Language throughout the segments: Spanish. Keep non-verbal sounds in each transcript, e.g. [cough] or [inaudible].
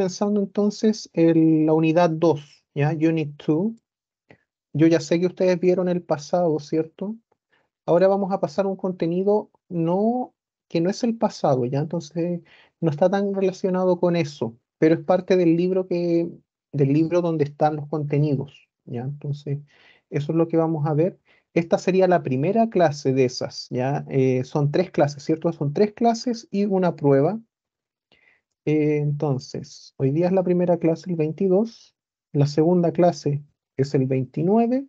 comenzando entonces la unidad 2, ¿ya? Unit 2. Yo ya sé que ustedes vieron el pasado, ¿cierto? Ahora vamos a pasar un contenido no, que no es el pasado, ¿ya? Entonces no está tan relacionado con eso, pero es parte del libro, que, del libro donde están los contenidos, ¿ya? Entonces eso es lo que vamos a ver. Esta sería la primera clase de esas, ¿ya? Eh, son tres clases, ¿cierto? Son tres clases y una prueba. Eh, entonces, hoy día es la primera clase, el 22. La segunda clase es el 29.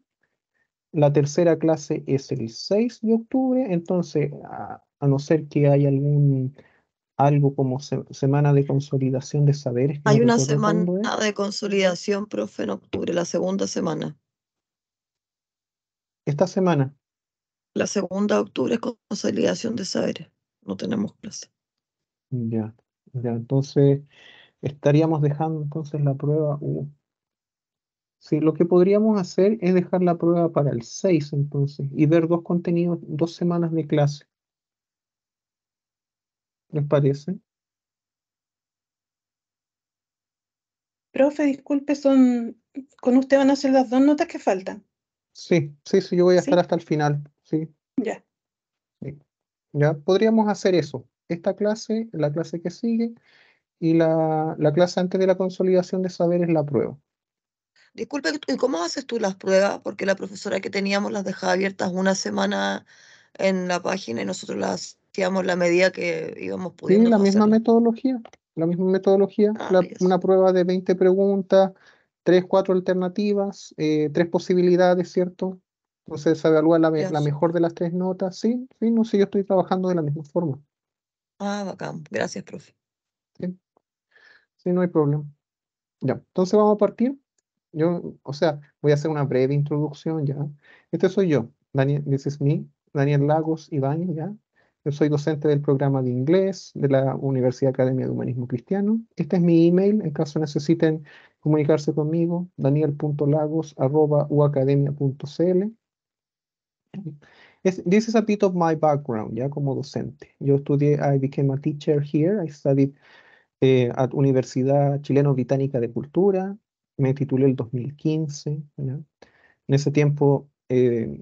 La tercera clase es el 6 de octubre. Entonces, a, no ser que haya algún algo como semana de consolidación de saberes. Hay una semana de consolidación, profe, en octubre, la segunda semana. ¿Esta semana? La segunda de octubre es consolidación de saberes. No tenemos clase. Ya entonces estaríamos dejando entonces la prueba U. Sí, lo que podríamos hacer es dejar la prueba para el 6 entonces y ver dos contenidos, dos semanas de clase. ¿Les parece? Profe, disculpe, son con usted van a hacer las dos notas que faltan. Sí, sí, sí, yo voy a estar hasta el final, sí. Ya. Ya, podríamos hacer eso esta clase, la clase que sigue, y la, clase antes de la consolidación de saberes, la prueba. Disculpe, ¿y cómo haces tú las pruebas? Porque la profesora que teníamos las dejaba abiertas una semana en la página y nosotros las hacíamos la medida que íbamos pudiendo. Sí, la misma metodología, la misma metodología, ah, una prueba de 20 preguntas, tres, cuatro alternativas, eh, tres posibilidades, ¿cierto? Entonces se evalúa la, mejor de las tres notas, sí, sí, no sé, sí, yo estoy trabajando de la misma forma. Ah, bacán. Gracias, profe. Sí. no hay problema. Ya, entonces vamos a partir. Yo, o sea, voy a hacer una breve introducción ya. Este soy yo, Daniel, this is me, Daniel Lagos Ibáñez, ya. Yo soy docente del programa de inglés de la Universidad Academia de Humanismo Cristiano. Este es mi email en caso necesiten comunicarse conmigo, daniel.lagos.uacademia.cl. Es, this is a bit of my background, ya como docente. Yo estudié, I became a teacher here. I studied eh, at Universidad Chileno-Británica de Cultura. Me titulé el 2015. En ese tiempo, eh,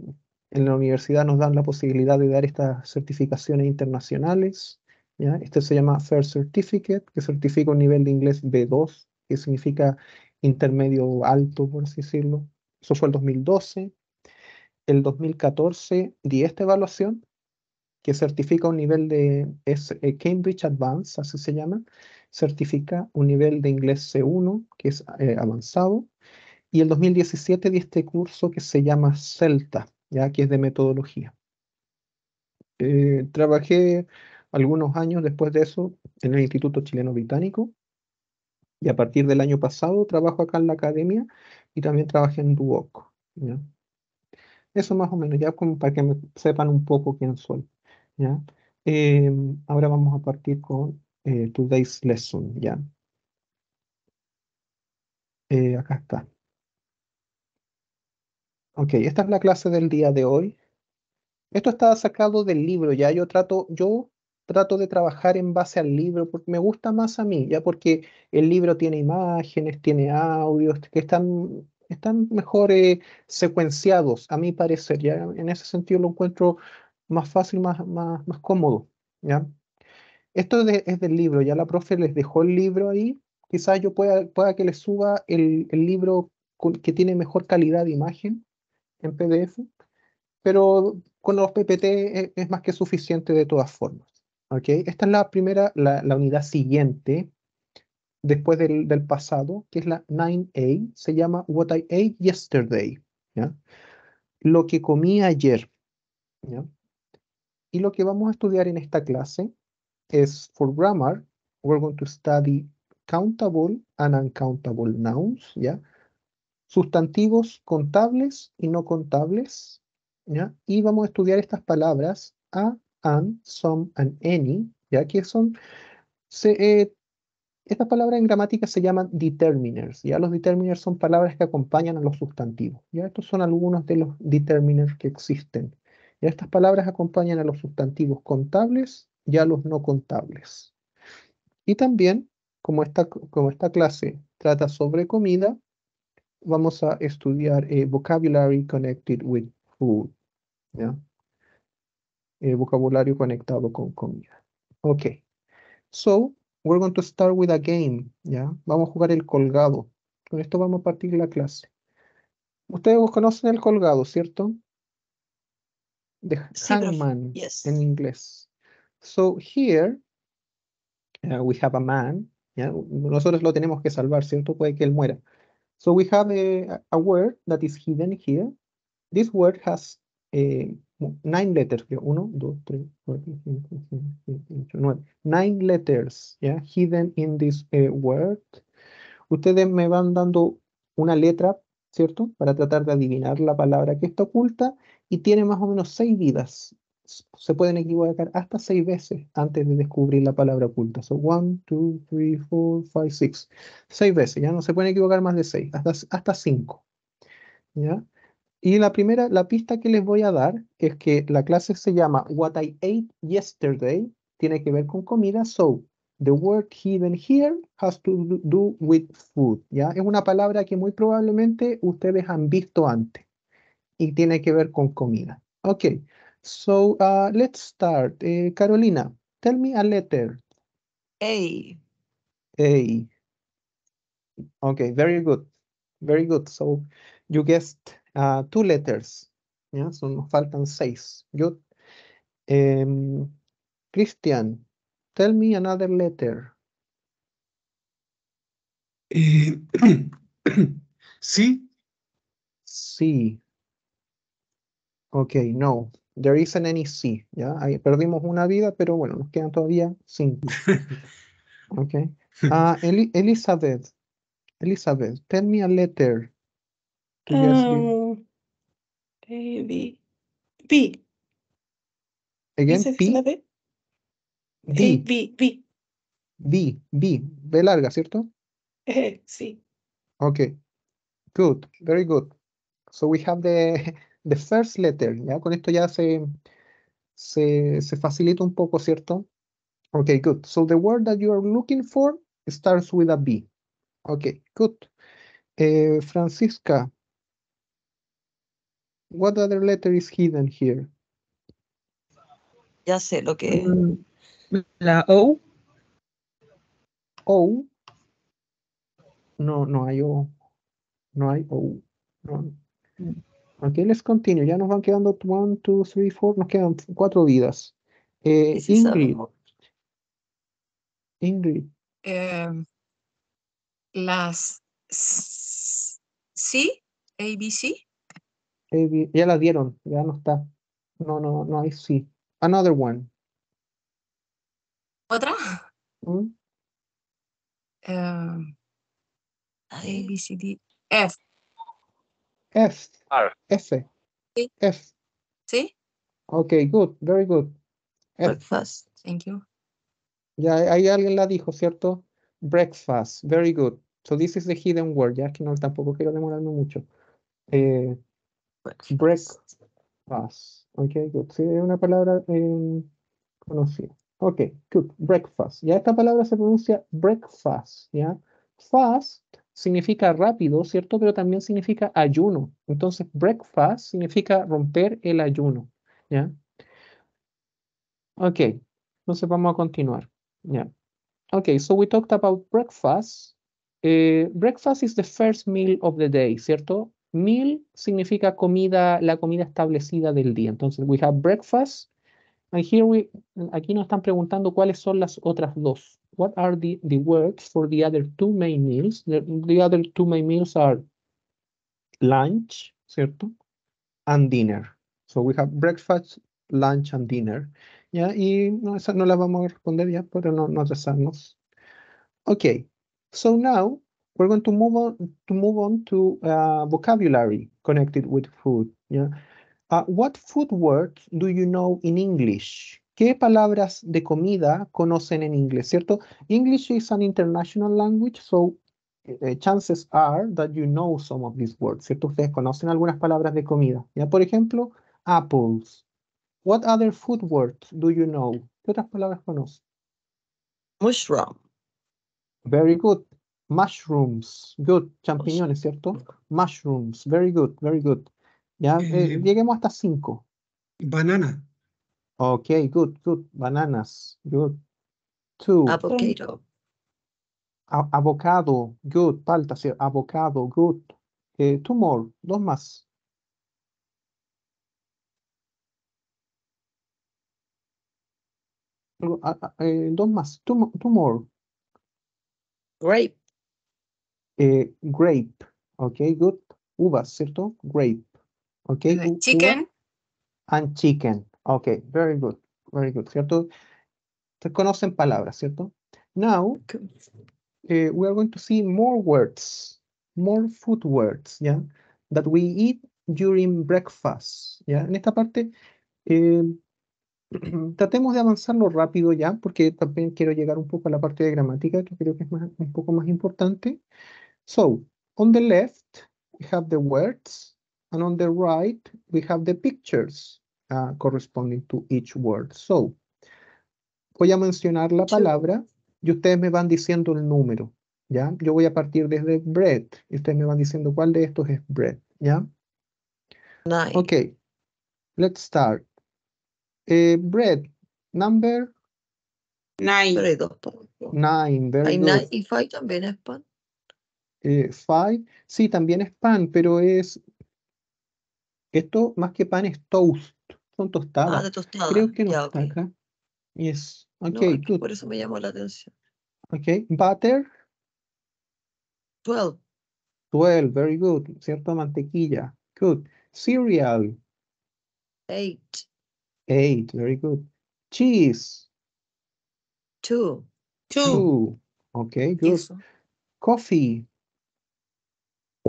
en la universidad nos dan la posibilidad de dar estas certificaciones internacionales. ¿ya? Este se llama First Certificate, que certifica un nivel de inglés B2, que significa intermedio alto, por así decirlo. Eso fue el 2012 el 2014 di esta evaluación que certifica un nivel de es eh, Cambridge Advanced, así se llama, certifica un nivel de inglés C1, que es eh, avanzado, y el 2017 di este curso que se llama Celta, ya que es de metodología. Eh, trabajé algunos años después de eso en el Instituto Chileno Británico y a partir del año pasado trabajo acá en la academia y también trabajé en Duoc. Eso más o menos, ya como para que sepan un poco quién soy. ¿ya? Em, ahora vamos a partir con eh, Today's Lesson. ¿ya? Eh, acá está. Ok, esta es la clase del día de hoy. Esto está sacado del libro, ya yo trato, yo trato de trabajar en base al libro, porque me gusta más a mí, ya porque el libro tiene imágenes, tiene audios que están están mejor eh, secuenciados, a mi parecer. ¿ya? En ese sentido lo encuentro más fácil, más, más, más cómodo. ¿ya? Esto es del libro, ya la profe les dejó el libro ahí. Quizás yo pueda, pueda que les suba el, libro que tiene mejor calidad de imagen en PDF, pero con los PPT eh, es, más que suficiente de todas formas. ¿okay? Esta es la primera, la, la unidad siguiente, después del, pasado, que es la 9A, se llama What I Ate Yesterday, ¿ya? lo que comí ayer. ¿ya? Y lo que vamos a estudiar en esta clase es, for grammar, we're going to study countable and uncountable nouns, ¿ya? sustantivos contables y no contables, ¿ya? y vamos a estudiar estas palabras a, an, some, and any, ya que son se, estas palabras en gramática se llaman determiners. Ya los determiners son palabras que acompañan a los sustantivos. Ya estos son algunos de los determiners que existen. Ya estas palabras acompañan a los sustantivos contables y a los no contables. Y también, como esta, como esta clase trata sobre comida, vamos a estudiar el eh, vocabulary connected with food. ¿ya? Eh, vocabulario conectado con comida. Ok. So, We're going to start with a game, ¿ya? Vamos a jugar el colgado. Con esto vamos a partir la clase. Ustedes conocen el colgado, ¿cierto? The hangman en inglés. So here uh, we have a man. Nosotros lo tenemos que salvar, ¿cierto? Puede que él muera. So we have a word that is hidden here. This word has a eh, nine letters, 1, 2, 3, 4, 5, 6, 7, 8, nueve. Nine letters, ¿ya? hidden in this eh, word. Ustedes me van dando una letra, ¿cierto? Para tratar de adivinar la palabra que está oculta y tiene más o menos seis vidas. Se pueden equivocar hasta seis veces antes de descubrir la palabra oculta. So, one, two, three, four, five, six. Seis veces, ya no se pueden equivocar más de seis, hasta, hasta cinco. ¿Ya? Y la primera, la pista que les voy a dar es que la clase se llama What I Ate Yesterday, tiene que ver con comida, so the word hidden here has to do with food, ¿ya? Es una palabra que muy probablemente ustedes han visto antes y tiene que ver con comida. Ok, so uh, let's start. Eh, Carolina, tell me a letter. A. A. Okay, very good. Very good. So you guessed Ah, two letters. ¿ya? nos faltan seis. Yo, em, Christian, tell me another letter. Eh, [coughs] sí. Sí. Ok, no. There isn't any C. ¿ya? perdimos una vida, pero bueno, nos quedan todavía cinco. [laughs] Ok. Ah, Elizabeth. Elizabeth, tell me a letter. B. B. Again, B. B? B, B. B, B. B larga, ¿cierto? Eh, sí. Ok. Good. Very good. So we have the, the first letter. ¿ya? Con esto ya se, se, se facilita un poco, ¿cierto? Ok, good. So the word that you are looking for starts with a B. Ok, good. Eh, Francisca, What other letter is hidden here? Ya sé lo que mm, La O. O. No, no hay O. No hay O. Mm. Ok, let's continue. Ya nos van quedando 1, 2, 3, 4. Nos quedan cuatro vidas. Eh, Ingrid. Em, las Ingrid. Eh, las C, ABC ya la dieron, ya no está. No, no, no, hay sí. Another one. ¿Otra? ¿Mm? Eh, a, B, C, D, F. F. F. Sí. F. ¿Sí? Ok, good, very good. Breakfast, thank you. Ya, ahí alguien la dijo, ¿cierto? Breakfast, very good. So this is the hidden word, ya que no tampoco quiero demorarme mucho. Eh, Breakfast. good. Sí, es una palabra eh, conocida. Ok, good. Breakfast. Ya esta palabra se pronuncia breakfast. ¿Ya? Fast significa rápido, ¿cierto? Pero también significa ayuno. Entonces, breakfast significa romper el ayuno. ¿Ya? Ok, entonces vamos a continuar. ¿Ya? Ok, so we talked about breakfast. Eh, breakfast is the first meal of the day, ¿cierto? Meal significa comida, la comida establecida del día. Entonces, we have breakfast. And here we, aquí nos están preguntando cuáles son las otras dos. What are the, the words for the other two main meals? The, other two main meals are lunch, ¿cierto? And dinner. So we have breakfast, lunch and dinner. ¿Ya? Y no, esa no la vamos a responder ya, pero no, no atrasarnos. Ok, so now we're going to move on to move on to uh, vocabulary connected with food. Yeah. Uh, what food words do you know in English? ¿Qué palabras de comida conocen en inglés? ¿Cierto? English is an international language, so uh, chances are that you know some of these words, ¿cierto? Ustedes conocen algunas palabras de comida. Yeah. Por ejemplo, apples. What other food words do you know? ¿Qué otras palabras conoces? Mushroom. Very good. Mushrooms, good. Champiñones, ¿cierto? Mushrooms, very good, very good. Ya eh, eh, lleguemos hasta cinco. Banana. Ok, good, good. Bananas, good. Two. Avocado. A avocado, good. Falta ser avocado, good. Eh, two more, dos más. Ah, ah, eh, dos más, two, two more. Grape. Eh, grape, ok, good, uvas, ¿cierto? Grape, ok. Chicken. and chicken, ok, very good, very good, ¿cierto? Se conocen palabras, ¿cierto? Now, eh, we are going to see more words, more food words, yeah, that we eat during breakfast, yeah. En esta parte, em, [clears throat] tratemos de avanzarlo rápido ya, porque también quiero llegar un poco a la parte de gramática, que creo que es un poco más importante. So on the left, we have the words, and on the right, we have the pictures uh, corresponding to each word. So voy a mencionar la palabra y ustedes me van diciendo el número, ¿ya? Yo voy a partir desde bread y ustedes me van diciendo cuál de estos es bread, ¿ya? Nine. Okay, let's start. Uh, bread, number... Nine. Nine, very good. nine y five también es pan. Eh, Five, sí, también es pan, pero es. Esto más que pan es toast, son tostadas. Ah, de tostadas. Creo que no Yes. Por eso me llamó la atención. Ok, butter. Twelve Twelve, very good. ¿Cierto? Mantequilla. Good. Cereal. Eight Eight, very good. Cheese. Two Two Ok, good. Coffee.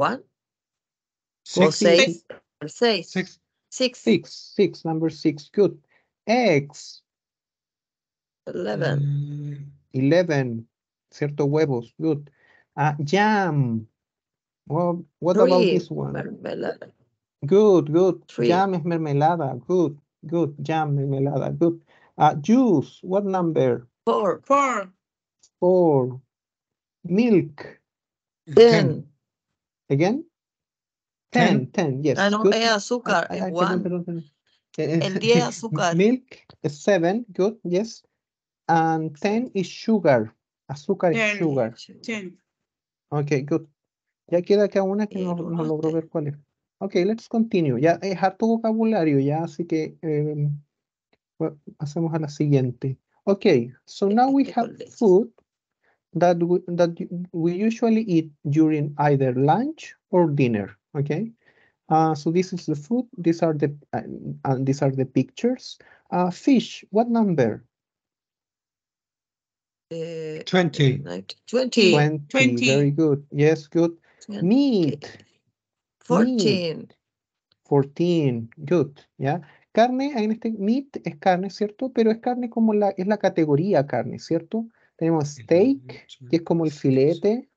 What? Six. Six. Six. Six. Six. Number six. Good. Eggs. Eleven. Mm, Eleven. Cierto huevos. Good. Uh, jam. Well, what Three. about this one? Mermelada. Good, good. Three. Jam is mermelada. Good, good. Jam, mermelada. Good. Uh, juice. What number? Four. Four. Four. Milk. Ten. Ten. Again? 10, yes. Ah, no, good. azúcar, ah, ah es one. Perdón, perdón. Eh, El 10 eh, es [laughs] azúcar. Milk 7, good, yes. And 10 is sugar. Azúcar ten, is sugar. 10. Okay, good. Ya queda acá una que no, no logró ver cuál es. Ok, let's continue. Ya es harto vocabulario, ya, así que eh, pasemos a la siguiente. Ok, so now we have food that we, that we usually eat during either lunch or dinner. Okay, uh, so this is the food. These are the uh, and these are the pictures. Uh, fish. What number? Uh, 20. 20. 20. 20. Very good. Yes, good. 20. Meat. 14. Meat. 14. Good. Yeah. Carne, en este meat es carne, ¿cierto? Pero es carne como la, es la categoría carne, ¿cierto? Tenemos steak, que es como el filete.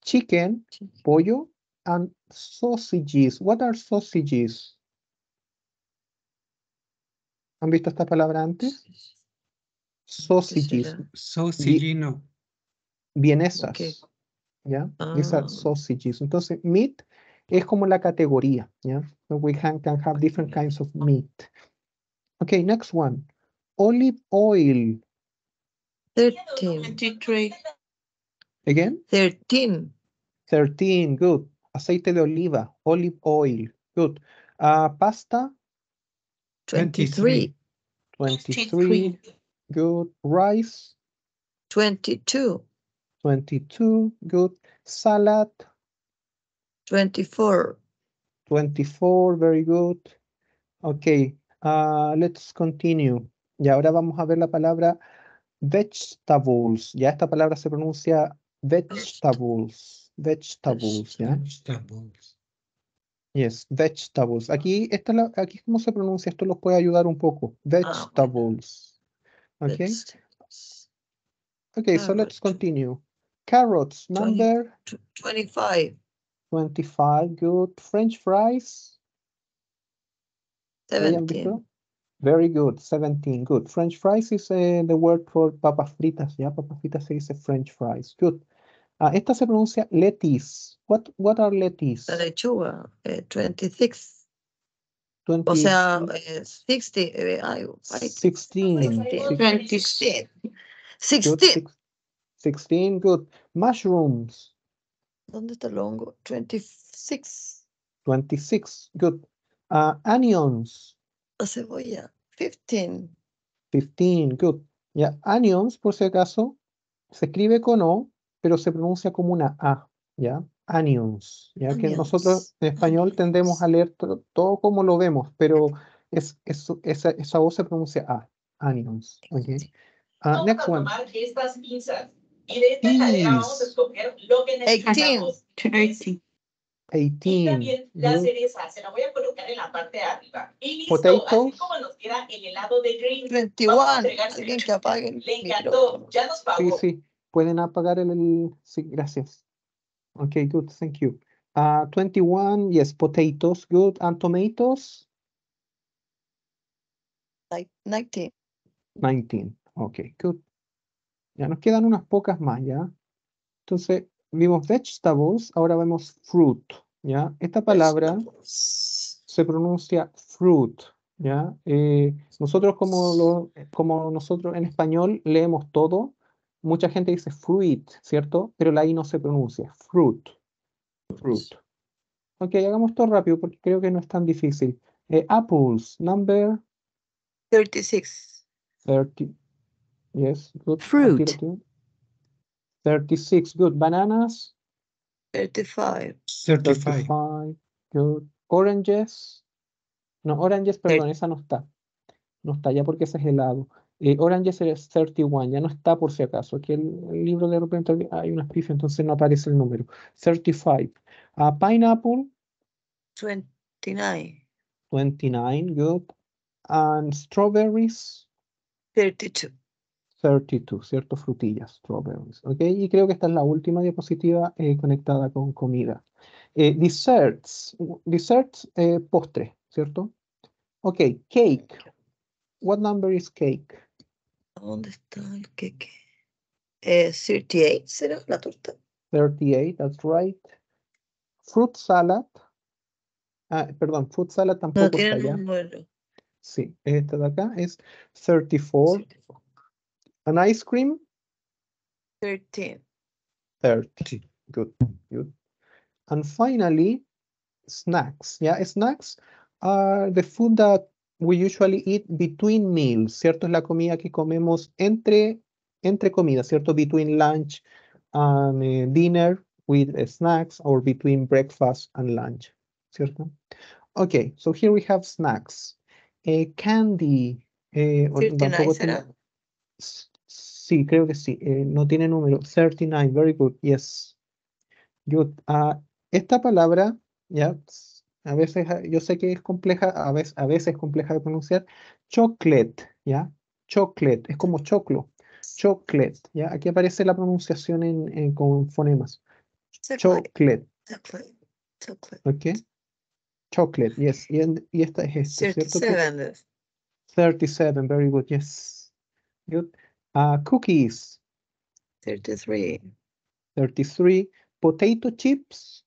Chicken, pollo. And sausages. What are sausages? ¿Han visto esta palabra antes? Sausages. Sausages no. ¿Ya? Esas ah. sausages. Entonces, meat es como la categoría. ¿Ya? we can, can have different kinds of meat. Okay, next one. Olive oil. 13. 23. Again? 13. 13, good. Aceite de oliva, olive oil, good. Uh, pasta? 23. 23. 23, good. Rice? 22. 22, good. Salad? 24. 24, very good. Okay, uh, let's continue. Y ahora vamos a ver la palabra vegetables, ya esta palabra se pronuncia vegetables, vegetables, Vegetables. Yes, vegetables. Aquí, esta, la, aquí cómo se pronuncia, esto los puede ayudar un poco. Ah, vegetables. ok Ok, so let's continue. Carrots, number 25. 25, good. French fries. 17. Very good. 17. Good. French fries is uh, the word for papas fritas. Yeah, papas fritas se dice French fries. Good. Uh, esta se pronuncia letis. What, what are letis? La lechuga. Eh, 26. 20, o sea, eh, 60, eh, ay, 16. 16. 26. 16. 16, good. Mushrooms. ¿Dónde está Longo? 26. 26, good. Uh, onions. la cebolla. 15. 15, good. Ya, yeah. onions, por si acaso, se escribe con O, pero se pronuncia como una A, ¿ya? Onions, ¿ya? Onions. Que nosotros en español Onions. tendemos a leer todo, como lo vemos, pero es, es esa, esa, voz se pronuncia A, onions, okay. uh, next a tomar estas pinzas y de esta tarea vamos a escoger lo que necesitamos. 18. 18. 18. Y también la cereza, se la voy a colocar en la parte de arriba. Y listo, Potato. así como nos queda el helado de Green. 21, alguien que apague el Le encantó, ya nos pagó. Sí, sí, pueden apagar el, sí, gracias. Ok, good, thank you. 21, ah, yes, potatoes, good, and tomatoes? 19. 19, ok, good. Ya nos quedan unas pocas más, ¿ya? Entonces, vimos vegetables, ahora vemos fruit, ¿ya? Esta palabra se pronuncia fruit, ¿ya? Eh, nosotros como, como nosotros en español leemos todo, mucha gente dice fruit, ¿cierto? Pero la I no se pronuncia, fruit, fruit. Ok, hagamos esto rápido porque creo que no es tan difícil. Eh, apples, number... 36. 30, yes, Fruit. 36 good bananas. 35. 35. good oranges. No, oranges, perdón, esa no está. No está ya porque ese es helado. Eh, oranges es 31, ya no está por si acaso. Aquí el, el libro de repente hay una especie, entonces no aparece el número. 35. Ah, pineapple. 29. 29, good. And strawberries. 32. 32, ¿cierto? Frutillas, strawberries. ¿ok? Y creo que esta es la última diapositiva eh, conectada con comida. Eh, desserts, desserts, eh, postre, ¿cierto? Ok, cake. What number is cake? ¿Dónde está el cake? 38, ¿será la torta? 38, that's right. Fruit salad. Ah, perdón, fruit salad tampoco está allá. Sí, esta de acá es 34. An ice cream? 13. 30. Good. Good. And finally, snacks. Yeah, snacks are the food that we usually eat between meals, ¿cierto? Es la comida que comemos entre, entre comidas, ¿cierto? Between lunch and uh, dinner with uh, snacks or between breakfast and lunch, ¿cierto? Okay, so here we have snacks. Uh, candy. Eh, 39 será. Sí, creo que sí. Eh, no tiene número. 39, very good, yes. Good. Ah, esta palabra, ya, a veces, ah, yo sé que es compleja, a veces, a veces es compleja de pronunciar. Chocolate, ya. Chocolate, es como choclo. Chocolate, ya. Aquí aparece la pronunciación con fonemas. Chocolate. Chocolate. Chocolate. Chocolate, yes. Y, esta es 37. 37, very good, yes. Good. Uh, cookies. 33. 33. Potato chips.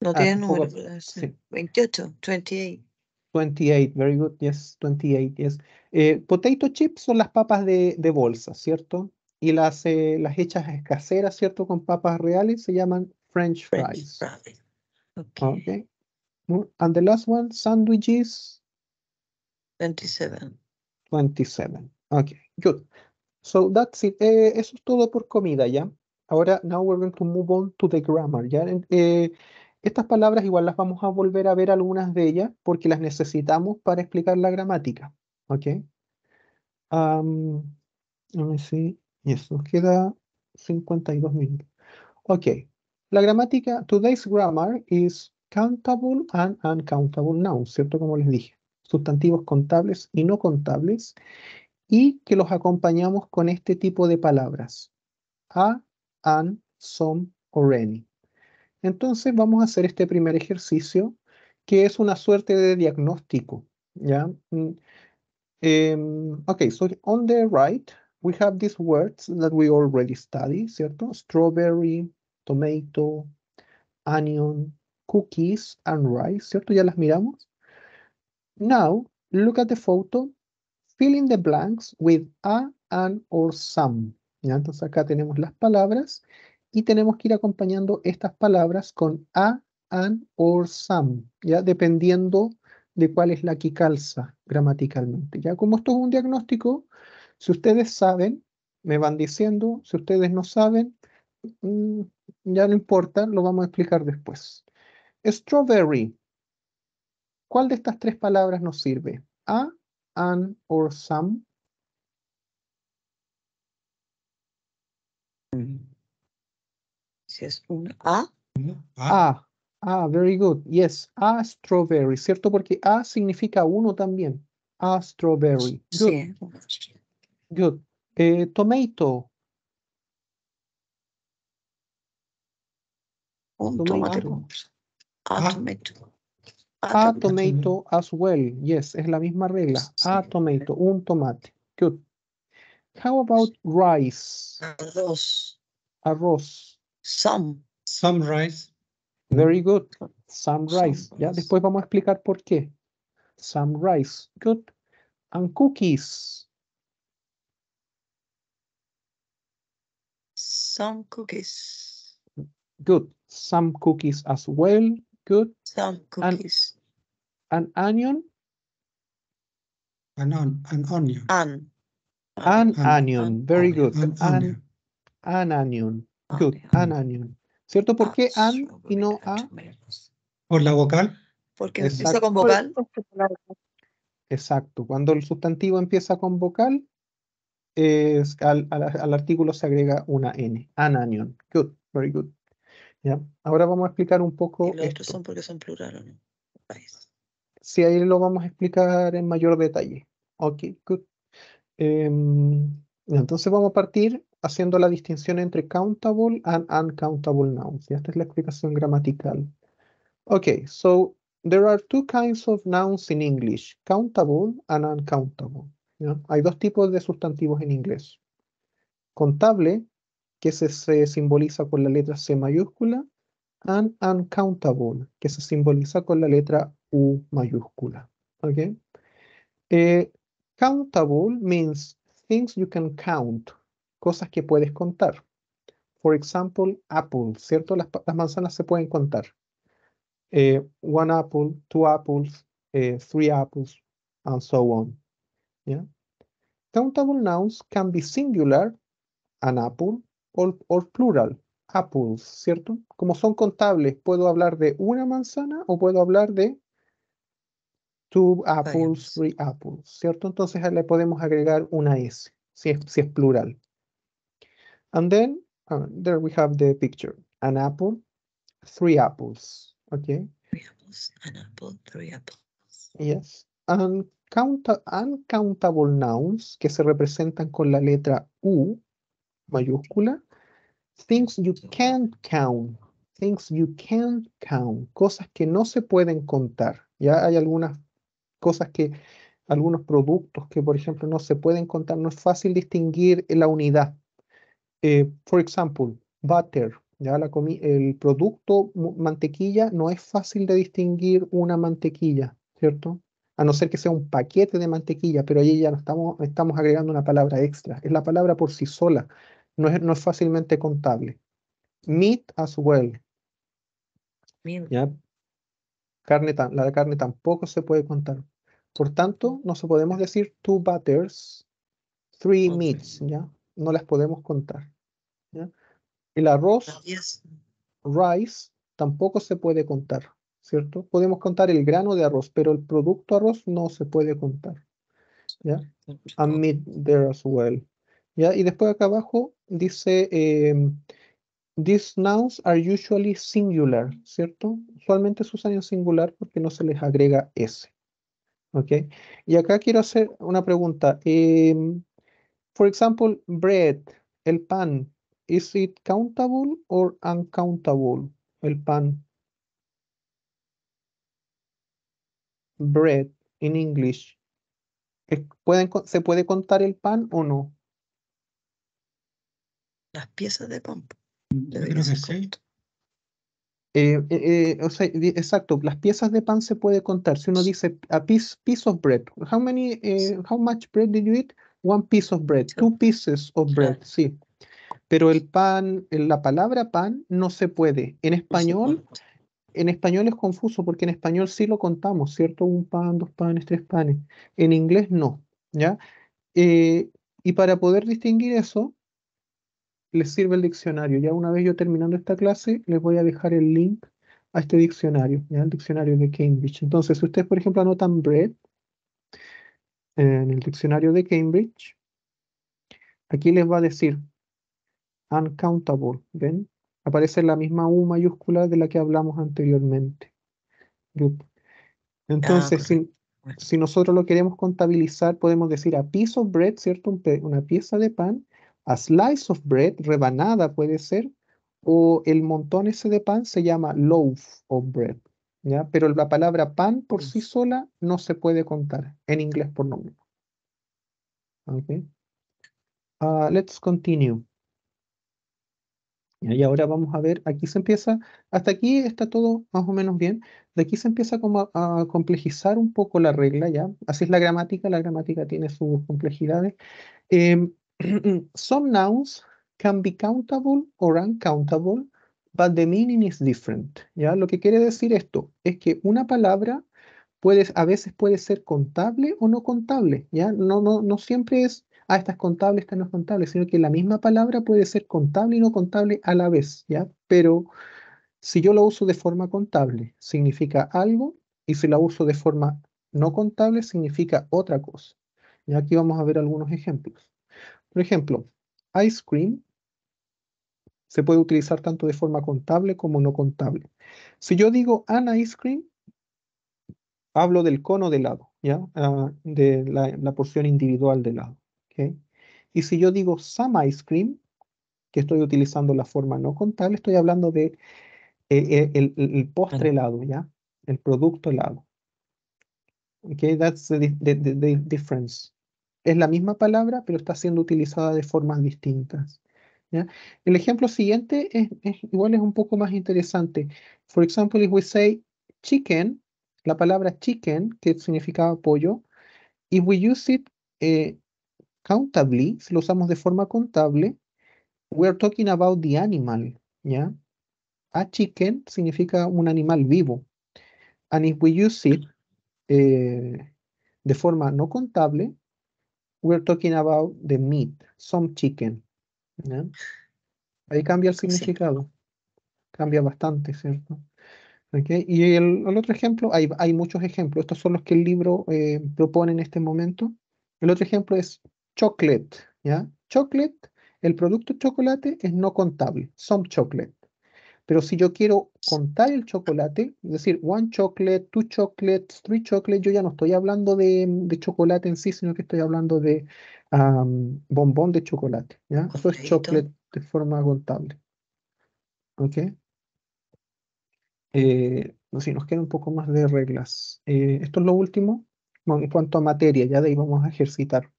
No tiene número. Sí. 28, 28. 28, very good, yes, 28, yes. Eh, potato chips son las papas de, de bolsa, ¿cierto? Y las, eh, las hechas caseras, ¿cierto? Con papas reales se llaman French fries. French fries. Okay. okay. And the last one, sandwiches. 27. 27. Okay, good. So that's it. Eh, eso es todo por comida, ¿ya? Ahora, now we're going to move on to the grammar, ¿ya? Eh, estas palabras igual las vamos a volver a ver algunas de ellas porque las necesitamos para explicar la gramática, ¿ok? Um, me y eso queda 52 minutos. Ok, la gramática, today's grammar is countable and uncountable nouns, ¿cierto? Como les dije, sustantivos contables y no contables y que los acompañamos con este tipo de palabras. A, an, some or any. Entonces vamos a hacer este primer ejercicio que es una suerte de diagnóstico. ¿ya? Mm, em, ok, so on the right we have these words that we already study, ¿cierto? Strawberry, tomato, onion, cookies and rice, ¿cierto? Ya las miramos. Now, look at the photo Filling the blanks with a, an or some. ¿Ya? Entonces acá tenemos las palabras y tenemos que ir acompañando estas palabras con a, an or some, ¿ya? dependiendo de cuál es la que calza gramaticalmente. ¿ya? Como esto es un diagnóstico, si ustedes saben, me van diciendo, si ustedes no saben, mm, ya no importa, lo vamos a explicar después. Strawberry. ¿Cuál de estas tres palabras nos sirve? A, an or some. Si es un a. A. Ah, very good. Yes, a strawberry, ¿cierto? Porque a significa uno también. A strawberry. Good. Good. Eh, tomato. Un tomato. A ah, tomato as well. Yes, es la misma regla. A ah, tomato, un tomate. Good. How about rice? Arroz. Arroz. Some. Some rice. Very good. Some rice. Yeah, ya después vamos a explicar por qué. Some rice. Good. And cookies. Some cookies. Good. Some cookies as well. Good, some cookies. An, onion? An, an onion. An. An, onion. Very good. An, onion. An onion. Good. An onion. ¿Cierto? ¿Por ah, qué an y no a? Pues? Por la vocal. Porque empieza con vocal. Exacto. Cuando el sustantivo empieza con vocal, es, al, al, al, artículo se agrega una N. An onion. Good. Very good. Ahora vamos a explicar un poco. son porque son plural, ¿no? Sí, ahí lo vamos a explicar en mayor detalle. Ok, good. Em, entonces vamos a partir haciendo la distinción entre countable and uncountable nouns. esta es la explicación gramatical. Ok, so there are two kinds of nouns in English, countable and uncountable. Hay dos tipos de sustantivos en inglés. Contable que se, simboliza con la letra C mayúscula, and uncountable, que se simboliza con la letra U mayúscula. Okay? Eh, countable means things you can count, cosas que puedes contar. For example, apple, ¿cierto? Las, manzanas se pueden contar. Eh, one apple, two apples, eh, three apples, and so on. Yeah? Countable nouns can be singular, an apple, or, plural, apples, ¿cierto? Como son contables, ¿puedo hablar de una manzana o puedo hablar de two apples, three apples, ¿cierto? Entonces le podemos agregar una S, si es, si es plural. And then, ah, there we have the picture. An apple, three apples, ¿ok? Three apples, an apple, three apples. Yes. uncountable nouns que se representan con la letra U mayúscula, things you can't count, things you can't count, cosas que no se pueden contar. Ya hay algunas cosas que, algunos productos que, por ejemplo, no se pueden contar, no es fácil distinguir la unidad. por eh, ejemplo, butter, ya el producto mantequilla no es fácil de distinguir una mantequilla, ¿cierto? A no ser que sea un paquete de mantequilla, pero ahí ya no estamos, estamos agregando una palabra extra. Es la palabra por sí sola no es, fácilmente contable. Meat as well. ¿Ya? Carne la carne tampoco se puede contar. Por tanto, no se podemos decir two butters, three meats, ¿ya? No las podemos contar. El arroz, rice, tampoco se puede contar, ¿cierto? Podemos contar el grano de arroz, pero el producto arroz no se puede contar. ¿Ya? And meat there as well. ¿Ya? Y después acá abajo, dice, eh, these nouns are usually singular, ¿cierto? Usualmente se usan en singular porque no se les agrega S. ¿Ok? Y acá quiero hacer una pregunta. Por em, for example, bread, el pan, is it countable or uncountable? El pan. Bread, in English. ¿Se puede contar el pan o no? las piezas de pan mm, eh, eh, eh, exacto, las piezas de pan se puede contar. Si uno dice a piece, piece of bread, how many, how much bread did you eat? One piece of bread, two pieces of bread, sí. Pero el pan, la palabra pan no se puede. En español, en español es confuso porque en español sí lo contamos, ¿cierto? Un pan, dos panes, tres panes. En inglés no, ¿ya? y para poder distinguir eso, les sirve el diccionario. Ya una vez yo terminando esta clase, les voy a dejar el link a este diccionario, ¿ya? el diccionario de Cambridge. Entonces, si ustedes, por ejemplo, anotan bread en el diccionario de Cambridge, aquí les va a decir uncountable, ¿ven? Aparece la misma U mayúscula de la que hablamos anteriormente. Entonces, ah, si, si, nosotros lo queremos contabilizar, podemos decir a piece of bread, ¿cierto? una pieza de pan, a slice of bread, rebanada puede ser, o el montón ese de pan se llama loaf of bread, ¿ya? Pero la palabra pan por sí sola no se puede contar, en inglés por nombre. Okay. Ah, let's continue. Y ahora vamos a ver, aquí se empieza, hasta aquí está todo más o menos bien, de aquí se empieza como a, complejizar un poco la regla, ¿ya? Así es la gramática, la gramática tiene sus complejidades. Em, [clears throat] Some nouns can be countable or uncountable, but the meaning is different. ¿Ya? Lo que quiere decir esto es que una palabra a veces puede ser contable o no contable. ¿ya? No, siempre es, ah, esta es contable, esta no es contable, sino que la misma palabra puede ser contable y no contable a la vez. ¿ya? Pero si yo la uso de forma contable, significa algo, y si la uso de forma no contable, significa otra cosa. Y aquí vamos a ver algunos ejemplos. Por ejemplo, ice cream se puede utilizar tanto de forma contable como no contable. Si yo digo an ice cream, hablo del cono de helado, ¿ya? Ah, de la, porción individual de helado. Y si yo digo some ice cream, que estoy utilizando la forma no contable, estoy hablando de eh, eh, el, postre helado, ¿ya? El producto helado. Okay, that's the difference es la misma palabra, pero está siendo utilizada de formas distintas. El ejemplo siguiente es, igual es un poco más interesante. For example, if we say chicken, la palabra chicken, que significa pollo, if we use it eh, countably, si lo usamos de forma contable, we are talking about the animal, A chicken significa un animal vivo. And if we use it eh, de forma no contable, we're talking about the meat, some chicken. Ahí cambia el significado. Cambia bastante, ¿cierto? Okay. Y el, otro ejemplo, hay, muchos ejemplos, estos son los que el libro eh, propone en este momento. El otro ejemplo es chocolate, ¿ya? Chocolate, el producto chocolate es no contable, some chocolate, pero si yo quiero contar el chocolate, es decir, one chocolate, two chocolate, three chocolate, yo ya no estoy hablando mm, de, chocolate en sí, sino que estoy hablando de bombón de chocolate. ¿ya? Eso es chocolate de forma contable. ¿Ok? Eh, no nos queda un poco más de reglas. Eh, esto es lo último bueno, en cuanto a materia, ya de ahí vamos a ejercitar.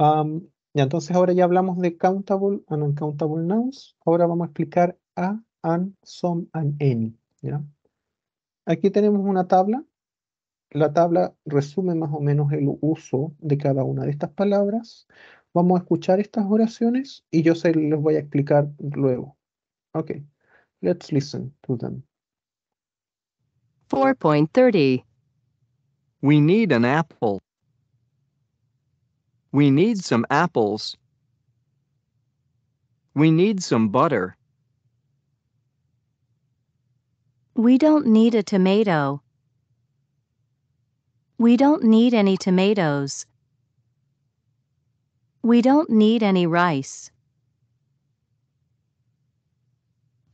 Y entonces ahora ya hablamos de countable and uncountable nouns. Ahora vamos a explicar a and, some and any. Aquí tenemos una tabla. La tabla resume más o menos el uso de cada una de estas palabras. Vamos a escuchar estas oraciones y yo se los voy a explicar luego. Ok, let's listen to them. 4.30 We need an apple. We need some apples. We need some butter. We don't need a tomato. We don't need any tomatoes. We don't need any rice.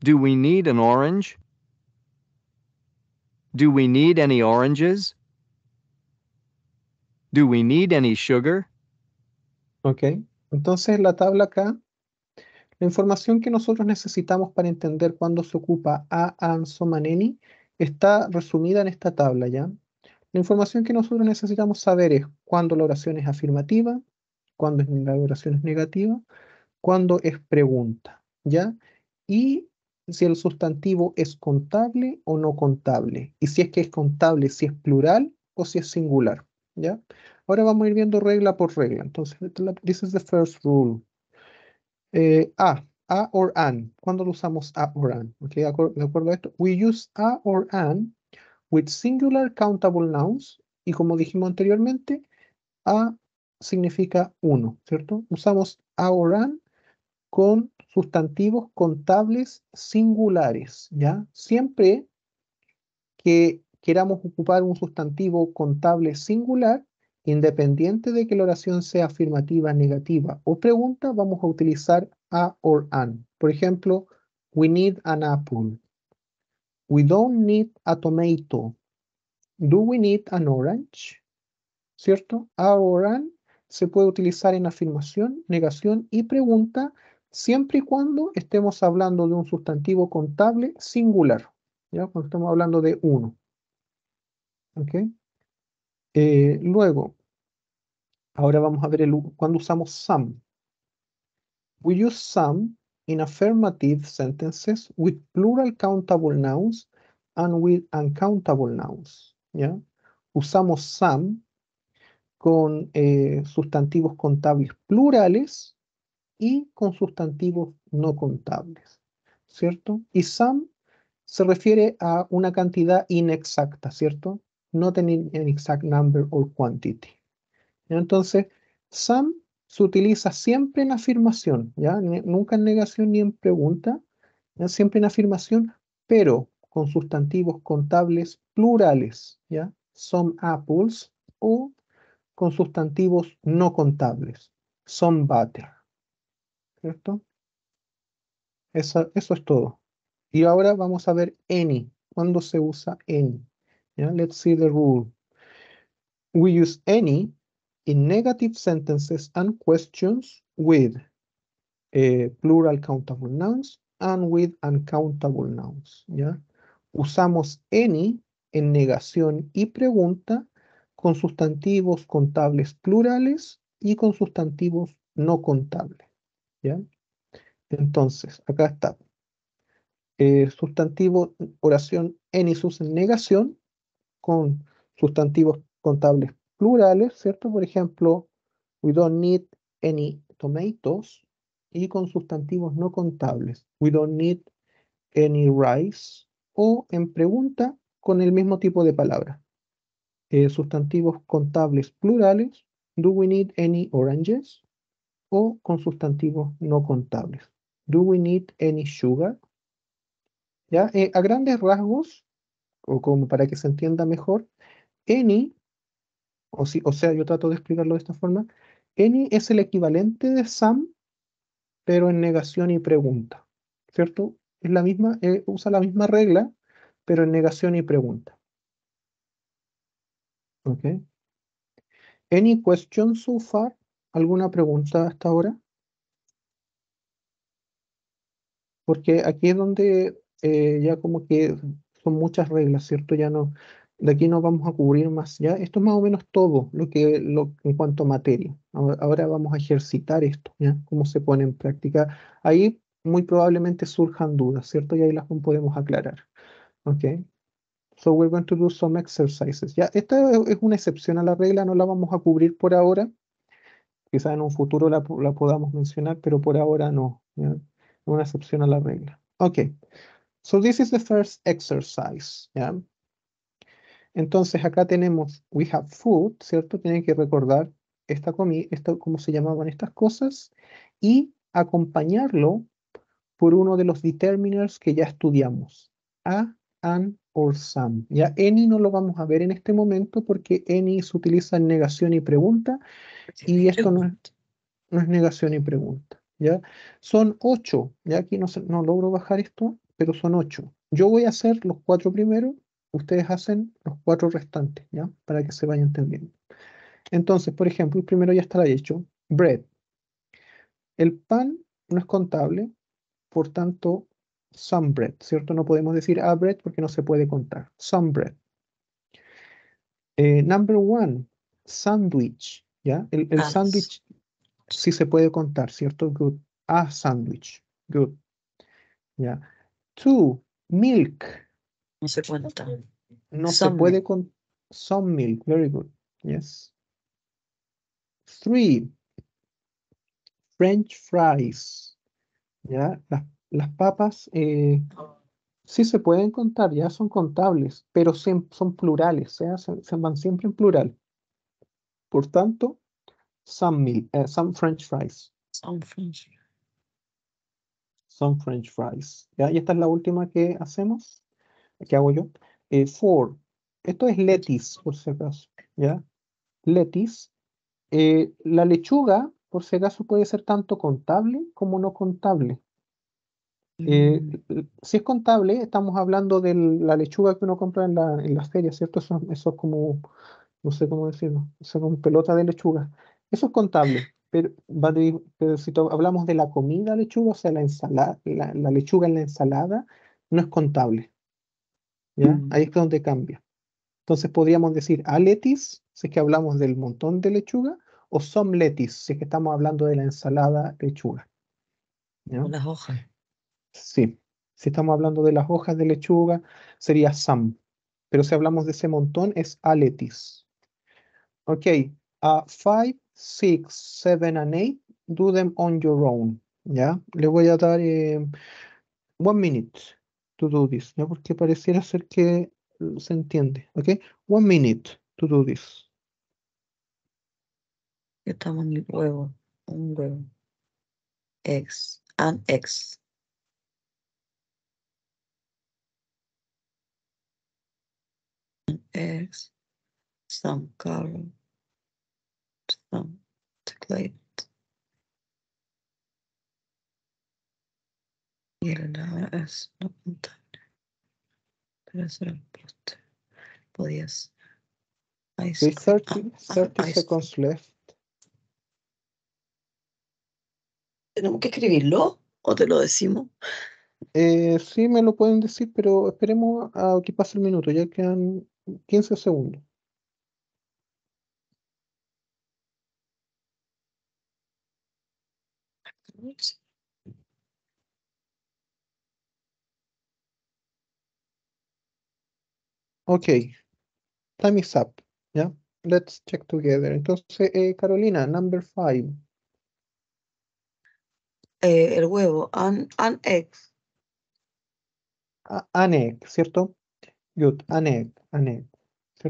Do we need an orange? Do we need any oranges? Do we need any sugar? Ok, entonces la tabla acá La información que nosotros necesitamos para entender cuándo se ocupa A Anso Maneni está resumida en esta tabla, ¿ya? La información que nosotros necesitamos saber es cuándo la oración es afirmativa, cuándo la oración es negativa, cuándo es pregunta, ¿ya? Y si el sustantivo es contable o no contable, y si es que es contable, si es plural o si es singular, ¿ya? Ahora vamos a ir viendo regla por regla. Entonces, this is the first rule. Eh, a, a or an. ¿Cuándo lo usamos a or an? Okay, de, acuerdo a esto, we use a or an with singular countable nouns. Y como dijimos anteriormente, a significa uno, ¿cierto? Usamos a or an con sustantivos contables singulares, ¿ya? Siempre que queramos ocupar un sustantivo contable singular, Independiente de que la oración sea afirmativa, negativa o pregunta, vamos a utilizar a or an. Por ejemplo, we need an apple. We don't need a tomato. Do we need an orange? ¿Cierto? A or an se puede utilizar en afirmación, negación y pregunta siempre y cuando estemos hablando de un sustantivo contable singular. ¿Ya? Cuando estamos hablando de uno. ¿Ok? Eh, luego, ahora vamos a ver cuando usamos some. We use some in affirmative sentences with plural countable nouns and with uncountable nouns. ¿ya? Usamos some con eh, sustantivos contables plurales y con sustantivos no contables, ¿cierto? Y some se refiere a una cantidad inexacta, ¿cierto? No tener an exact number or quantity. Entonces, some se utiliza siempre en afirmación, ¿ya? nunca en negación ni en pregunta, siempre en afirmación, pero con sustantivos contables plurales, ¿ya? some apples, o con sustantivos no contables, some butter, ¿cierto? Eso, eso es todo. Y ahora vamos a ver any, cuándo se usa any let's see the rule. We use any in negative sentences and questions with eh, plural countable nouns and with uncountable nouns. ¿ya? Usamos any en negación y pregunta con sustantivos contables plurales y con sustantivos no contables. ¿ya? Entonces, acá está. Eh, sustantivo, oración, any sus en negación, con sustantivos contables plurales, ¿cierto? Por ejemplo, we don't need any tomatoes y con sustantivos no contables. We don't need any rice o en pregunta con el mismo tipo de palabra. Eh, sustantivos contables plurales, do we need any oranges? O con sustantivos no contables. Do we need any sugar? ¿Ya? Eh, a grandes rasgos, o como para que se entienda mejor, any, o, si, o sea, yo trato de explicarlo de esta forma, any es el equivalente de some, pero en negación y pregunta, ¿cierto? Es la misma, eh, usa la misma regla, pero en negación y pregunta. ¿Ok? Any questions so far? ¿Alguna pregunta hasta ahora? Porque aquí es donde eh, ya como que son muchas reglas, ¿cierto? Ya no, de aquí no vamos a cubrir más ya. Esto es más o menos todo lo que lo, en cuanto a materia. Ahora, vamos a ejercitar esto, ¿ya? Cómo se pone en práctica. Ahí muy probablemente surjan dudas, ¿cierto? Y ahí las podemos aclarar. ¿Ok? So we're going to do some exercises. Ya, esta es una excepción a la regla, no la vamos a cubrir por ahora. Quizá en un futuro la, podamos mencionar, pero por ahora no. una excepción a la regla. Ok. So this is the first exercise. Entonces acá tenemos, we have food, ¿cierto? Tienen que recordar esta comida, esto, cómo se llamaban estas cosas, y acompañarlo por uno de los determiners que ya estudiamos, a, an or some. Ya any no lo vamos a ver en este momento porque any se utiliza en negación y pregunta, y esto no es, no es negación y pregunta. ¿ya? Son ocho, ya aquí no, no logro bajar esto, pero son ocho. Yo voy a hacer los cuatro primeros, ustedes hacen los cuatro restantes, ¿ya? Para que se vayan entendiendo. Entonces, por ejemplo, el primero ya estará hecho, bread. El pan no es contable, por tanto, some bread, ¿cierto? No podemos decir a ah, bread porque no se puede contar. Some bread. Eh, number one, sandwich, ¿ya? El, ah, sandwich sí se puede contar, ¿cierto? Good. A ah, sandwich, good. ¿Ya? two, milk. No se cuenta. No se puede con some milk. Very good. Yes. Three, French fries. Ya, las, papas eh, sí se pueden contar, ya son contables, pero son plurales, se, van siempre en plural. Por tanto, some, milk, eh, some French fries. Some French fries some French fries. ¿ya? Y esta es la última que hacemos, ¿Qué hago yo. Eh, esto es lettuce, por si acaso, ¿ya? Lettuce. Eh, la lechuga, por si acaso, puede ser tanto contable como no contable. Mm. Eh, si es contable, estamos hablando de la lechuga que uno compra en las ferias, ¿cierto? Eso, eso, es como, no sé cómo decirlo, son pelota de lechuga. Eso es contable. Pero, si hablamos de la comida lechuga, o sea, la, ensalada, la, lechuga en la ensalada, no es contable. ¿ya? Mm. Ahí es donde cambia. Entonces podríamos decir aletis, si es que hablamos del montón de lechuga, o somletis, si es que estamos hablando de la ensalada lechuga. Las hojas. Sí, si estamos hablando de las hojas de lechuga, sería sam. Pero si hablamos de ese montón, es aletis. Ok, a five 6, 7 and 8, do them on your own. ¿Ya? Le voy a dar eh, one minute to do this, ¿ya? Porque pareciera ser que eh, se entiende, ¿ok? One minute to do this. estamos en el huevo, un huevo. X and X X eggs, some y el nada es una montaña. Pero eso era poste. Podías. Ahí 30, 30 seconds left. ¿Tenemos que escribirlo o te lo decimos? Eh, sí, me lo pueden decir, pero esperemos a que pase el minuto, ya quedan 15 segundos. Ok Okay, time is up. Yeah, let's check together. Entonces, eh, Carolina, number five. Eh, el huevo, an, an egg. Ah, an egg, ¿cierto? Good, an egg, an egg.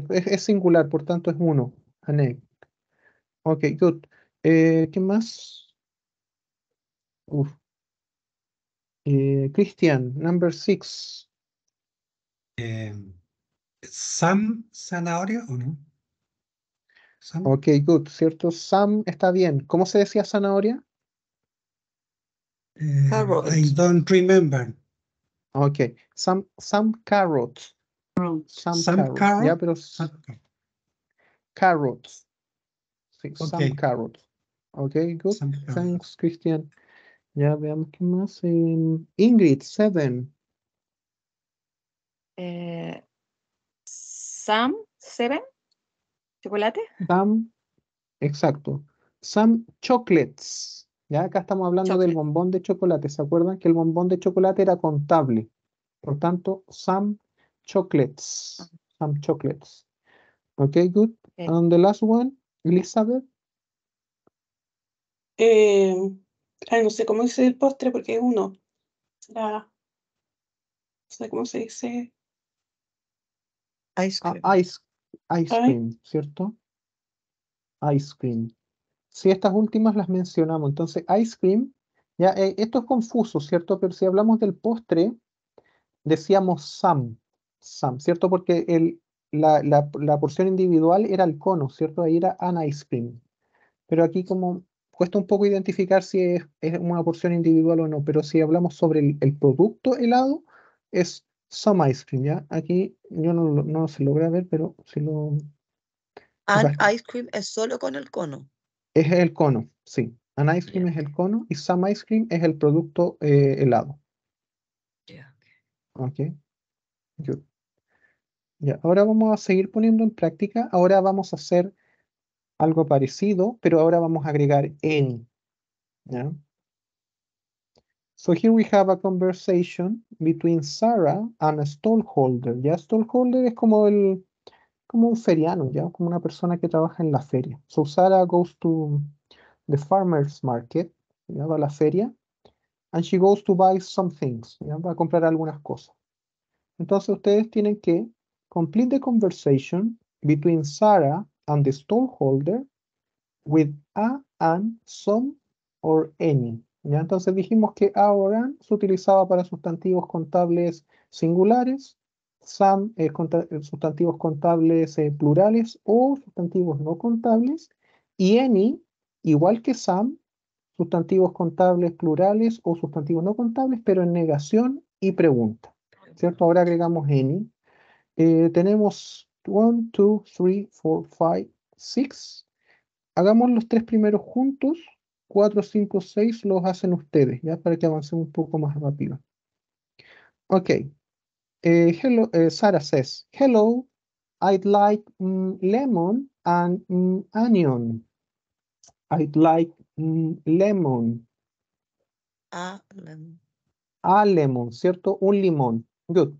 Es, singular, por tanto es uno, an egg. Ok, good. Eh, ¿Qué más? Uf. Eh, Christian, number six. Eh, Sam Zanahoria o no? Ok, good, ¿cierto? Sam está bien. ¿Cómo se decía Zanahoria? Eh, I don't remember. Ok, Sam, Sam Carrot. Sam, Carrot. carrot? Ya, carrot. Ah, okay. Ok, good. Thanks, Christian. Ya veamos qué más. Ingrid, Seven. Eh, Sam, Seven. ¿Chocolate? Sam, exacto. Sam Chocolates. Ya acá estamos hablando del bombón de chocolate. ¿Se acuerdan que el bombón de chocolate era contable? Por tanto, some Chocolates. Some Chocolates. Ok, good. And the last one, Elizabeth. Eh, Ay, no sé cómo dice el postre porque es uno. No sé cómo se dice. Ice ah, cream. ice, ice cream, ¿cierto? Ice cream. sí, estas últimas las mencionamos. Entonces, ice cream, ya, eh, esto es confuso, ¿cierto? Pero si hablamos del postre, decíamos Sam, Sam, ¿cierto? Porque el, la, la, porción individual era el cono, ¿cierto? Ahí era an ice cream. Pero aquí como cuesta un poco identificar si es, una porción individual o no, pero si hablamos sobre el, producto helado, es some ice cream, ¿ya? Aquí yo no, no se logra ver, pero si lo... An ice cream es solo con el cono. Es el cono, sí. An ice cream es el cono y some ice cream es el producto eh, helado. Yeah, okay. ok. Good. Ya, ahora vamos a seguir poniendo en práctica. Ahora vamos a hacer algo parecido, pero ahora vamos a agregar en. So here we have a conversation between Sarah and a stallholder. Ya stallholder es como el como un feriano, ya como una persona que trabaja en la feria. So Sarah goes to the farmer's market, ya va a la feria, and she goes to buy some things, ya va a comprar algunas cosas. Entonces ustedes tienen que complete the conversation between Sarah and the storeholder with a, an, some or any. ¿ya? Entonces dijimos que a o an se utilizaba para sustantivos contables singulares, some es sustantivos contables eh, plurales o sustantivos no contables, y any, igual que some, sustantivos contables plurales o sustantivos no contables, pero en negación y pregunta. ¿Cierto? Ahora agregamos any. Eh, tenemos 1, 2, 3, 4, 5, 6. Hagamos los tres primeros juntos. 4, 5, 6 los hacen ustedes, ¿ya? Para que avancemos un poco más rápido. Ok. Eh, hello, eh, Sara says, hello, I'd like mm, lemon and mm, onion. I'd like mm, lemon. A lemon. A lemon, ¿cierto? Un limón. Good.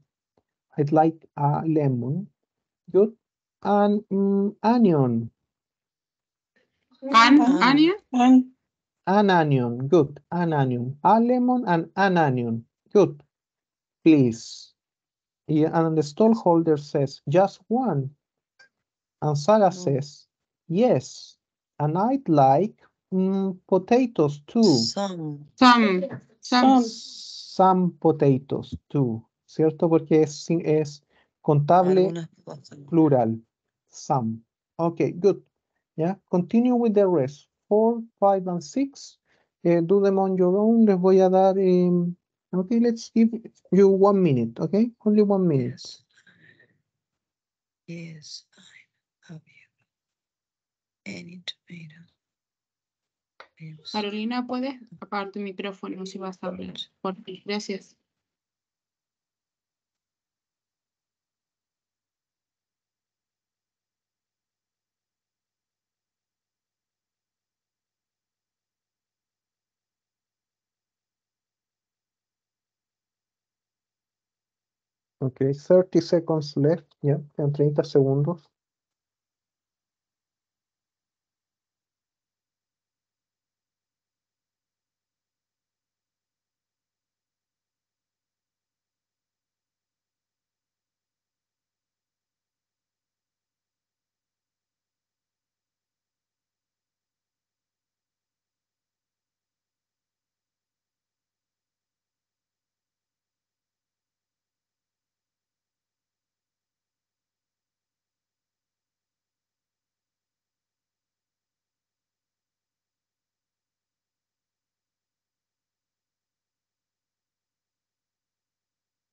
I'd like a lemon. Good. And um, mm, onion. An, onion? An, an onion. Good. An onion. A lemon and an onion. Good. Please. Yeah, and the stallholder says, just one. And Sarah mm. says, yes. And I'd like mm, potatoes too. Some. Some. Some. Some potatoes too. ¿Cierto? Porque es, es Contable, plural. sum. Ok, good. Yeah, continue with the rest. Four, five, and six. Eh, do them on your own. Les voy a dar. Ok, em, okay, let's give you one minute. Okay, only one minute. Yes, I love you. Any tomato. Carolina, ¿puedes apagar tu micrófono si vas a hablar? Gracias. Ok, 30 seconds left, ya, yeah, en 30 segundos.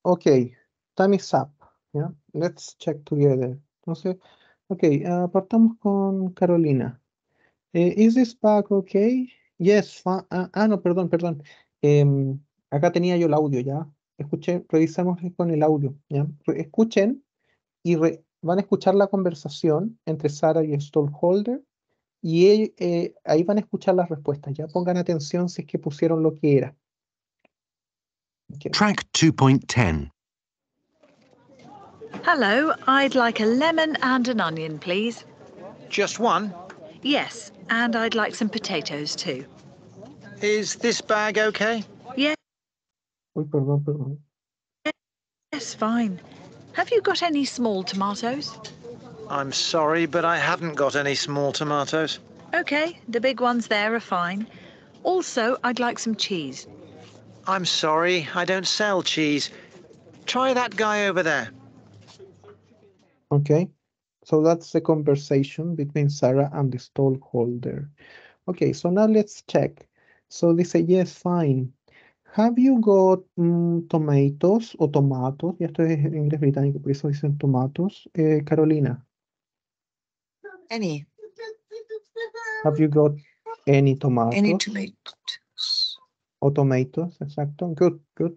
Okay, time is up. let's check together. Entonces, okay, uh, partamos con Carolina. Eh, is this back okay? Yes. Ah, ah, no, perdón, perdón. Em, acá tenía yo el audio ya. Escuchen, revisamos con el audio. Escuchen y van a escuchar la conversación entre Sara y Stallholder y eh, ahí van a escuchar las respuestas. Ya pongan atención si es que pusieron lo que era. Track 2.10. Hello, I'd like a lemon and an onion, please. Just one? Yes, and I'd like some potatoes too. Is this bag okay? Yes. Yes, fine. Have you got any small tomatoes? I'm sorry, but I haven't got any small tomatoes. OK, the big ones there are fine. Also, I'd like some cheese. I'm sorry, I don't sell cheese. Try that guy over there. Okay, so that's the conversation between Sarah and the stallholder. Okay, so now let's check. So they say, yes, fine. Have you got mm, tomatoes or tomatos? Ya estoy en inglés británico, por eso dicen tomatos. Eh, Carolina. Any. Have you got any tomatoes? Any tomatoes tomatoes, exacto. Good, good.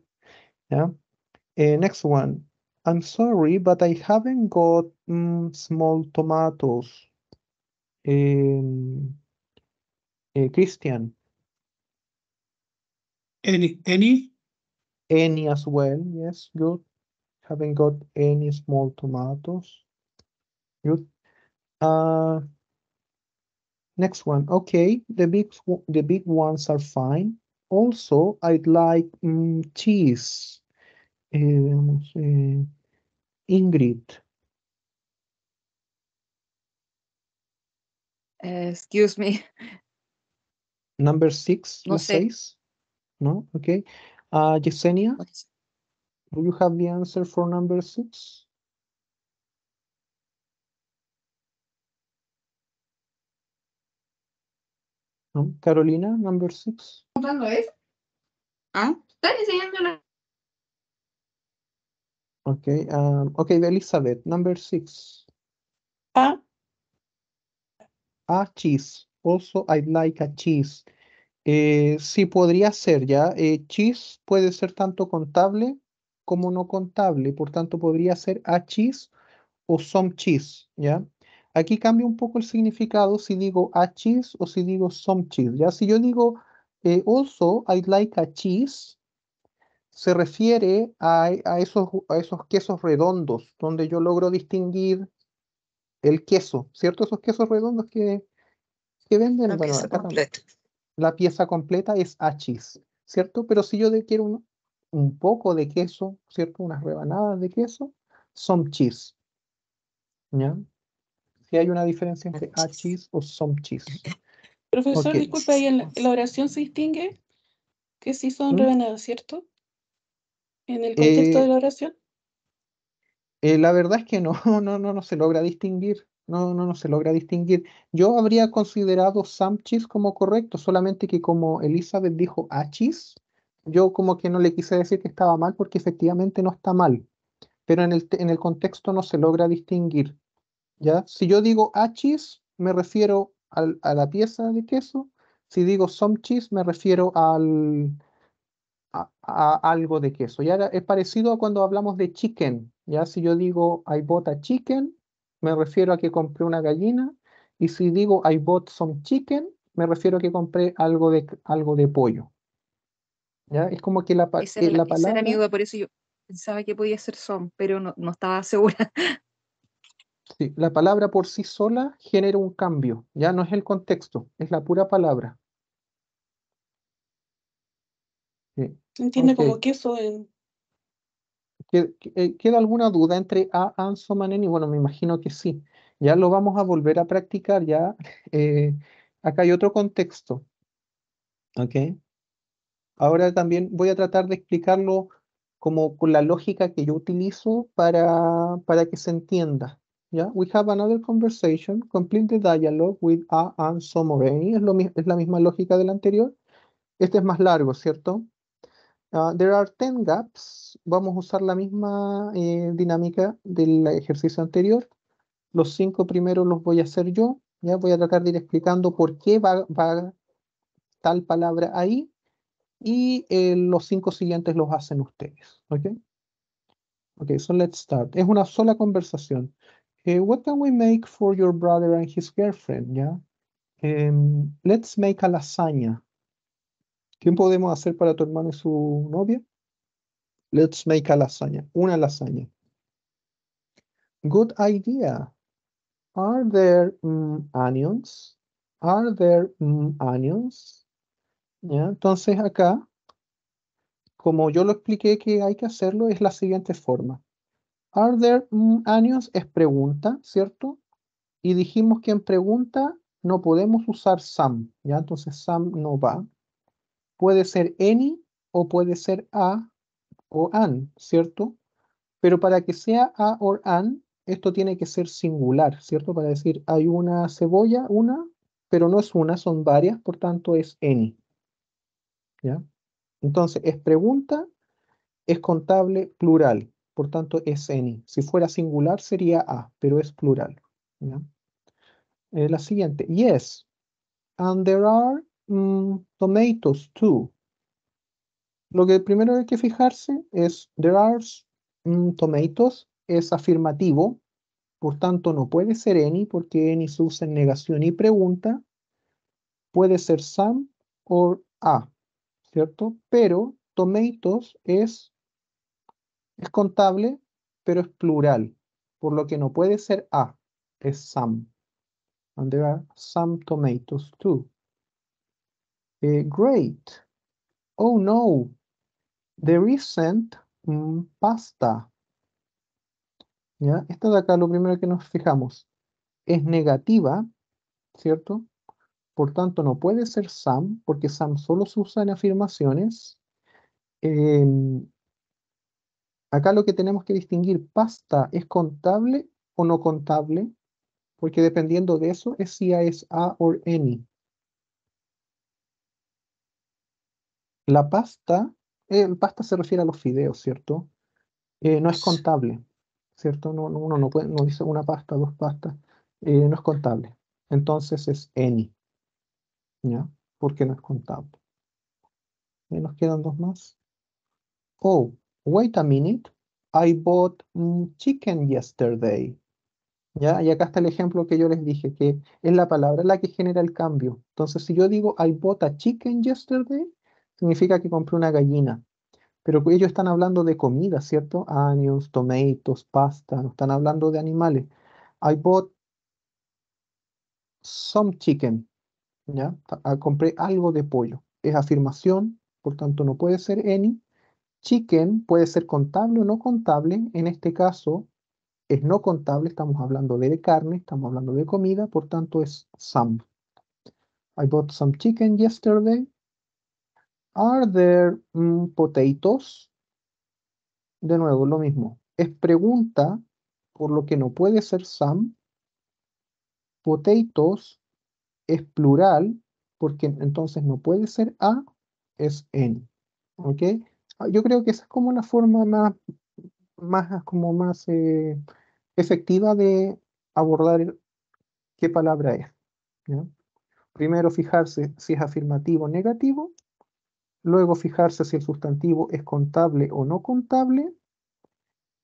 Yeah. Uh, next one. I'm sorry, but I haven't got mm, small tomatoes. Um, uh, Christian. Any? Any? Any as well. Yes, good. Haven't got any small tomatoes. Good. Uh, next one. Okay, the big the big ones are fine also I'd like mm, um, cheese. Uh, Ingrid. Uh, excuse me. Number six, no seis. No, okay. Uh, Yesenia, do you have the answer for number six? No? Carolina, number six. contando eso? ¿Ah? Están enseñando la... Ok, um, ok, Elizabeth, number six. Ah. Ah, cheese. Also, I'd like a cheese. Eh, sí, podría ser ya. Eh, cheese puede ser tanto contable como no contable. Por tanto, podría ser a cheese o some cheese, ¿ya? Aquí cambia un poco el significado si digo a cheese o si digo some cheese, ¿ya? Si yo digo eh, also, I'd like a cheese se refiere a, esos, a esos quesos redondos, donde yo logro distinguir el queso, ¿cierto? Esos quesos redondos que, que venden. La pieza completa. es a cheese, ¿cierto? Pero si yo de, quiero un, poco de queso, ¿cierto? Unas rebanadas de queso, some cheese. ¿Ya? Si hay una diferencia entre a cheese o some cheese. [laughs] Profesor, disculpe, disculpa, ¿y en la, oración se distingue que sí son ¿Mm? rebanadas, ¿cierto? En el contexto de eh, la oración. Eh, la verdad es que no, [laughs] no, no, no se logra distinguir. No, no, no se logra distinguir. Yo habría considerado samchis como correcto, solamente que como Elizabeth dijo achis, yo como que no le quise decir que estaba mal porque efectivamente no está mal, pero en el, en el contexto no se logra distinguir. ¿ya? Si yo digo achis, me refiero a la pieza de queso. Si digo some cheese, me refiero al, a, algo de queso. Y ahora es parecido a cuando hablamos de chicken. ¿ya? Si yo digo I bought a chicken, me refiero a que compré una gallina. Y si digo I bought some chicken, me refiero a que compré algo de, algo de pollo. ¿ya? Es como que la, la, palabra... Esa era mi duda, por eso yo pensaba que podía ser some pero no, no estaba [laughs] segura. Sí, la palabra por sí sola genera un cambio, ya no es el contexto, es la pura palabra. entiende como que en... Eh, ¿Queda alguna duda entre A, Anso, Maneni? Bueno, me imagino que sí. Ya lo vamos a volver a practicar, ya. [laughs] Eh, acá hay otro contexto. Ahora también voy a tratar de explicarlo como con la lógica que yo utilizo para que se entienda. We have another conversation, complete the dialogue with A and some Es, la misma lógica del anterior. Este es más largo, ¿cierto? Ah, there are ten gaps. Vamos a usar la misma eh, dinámica del ejercicio anterior. Los cinco primeros los voy a hacer yo. Ya voy a tratar de ir explicando por qué va, tal palabra ahí. Y eh, los cinco siguientes los hacen ustedes. ¿Ok? Ok, so let's start. Es una sola conversación what can we make for your brother and his girlfriend? Yeah. Mm, let's make a lasagna. ¿Qué podemos hacer para tu hermano y su novia? Let's make a lasagna. Una lasagna. Good idea. Are there mm, onions? Are there mm, onions? Entonces acá, como yo lo expliqué que hay que hacerlo, es la siguiente forma. Are there años es pregunta, ¿cierto? Y dijimos que en pregunta no podemos usar SAM. ¿ya? Entonces SAM no va. Puede ser any o puede ser a o an, ¿cierto? Pero para que sea a o an, esto tiene que ser singular, ¿cierto? Para decir hay una cebolla, una, pero no es una, son varias, por tanto es any. ¿Ya? Entonces, es pregunta, es contable plural por tanto es any. Si fuera singular sería a, pero es plural. Eh, la siguiente, yes, and there are mm, tomatoes too. Lo que primero hay que fijarse es, there are mm, tomatoes, es afirmativo, por tanto no puede ser any, porque any se usa en negación y pregunta. Puede ser some or a, ¿cierto? Pero tomatoes es es contable, pero es plural, por lo que no puede ser a, es some. And there are some tomatoes too. Eh, great. Oh no. There isn't mm, pasta. ¿Ya? Esta de acá, lo primero que nos fijamos, es negativa, ¿cierto? Por tanto, no puede ser Sam, porque Sam solo se usa en afirmaciones. Eh, Acá lo que tenemos que distinguir, pasta, ¿es contable o no contable? Porque dependiendo de eso, es si es A o any. La pasta, eh, pasta se refiere a los fideos, ¿cierto? Eh, no es contable, ¿cierto? No, uno no, puede, no dice una pasta, dos pastas, eh, no es contable. Entonces es any, ¿ya? Porque no es contable. nos quedan dos más. O, wait a minute, I bought mm, chicken yesterday. ¿Ya? Y acá está el ejemplo que yo les dije, que es la palabra la que genera el cambio. Entonces, si yo digo I bought a chicken yesterday, significa que compré una gallina. Pero ellos están hablando de comida, ¿cierto? Años, tomatoes, pasta, no están hablando de animales. I bought some chicken. ¿Ya? Ah, compré algo de pollo. Es afirmación, por tanto no puede ser any. Chicken puede ser contable o no contable. En este caso es no contable, estamos hablando de carne, estamos hablando de comida, por tanto es some. I bought some chicken yesterday. Are there mm, potatoes? De nuevo, lo mismo. Es pregunta, por lo que no puede ser some. Potatoes es plural, porque entonces no puede ser a, es en. ¿Ok? Ah, yo creo que esa es como la forma más, más, como más eh, efectiva de abordar qué palabra es. Primero fijarse si es afirmativo o negativo, luego fijarse si el sustantivo es contable o no contable,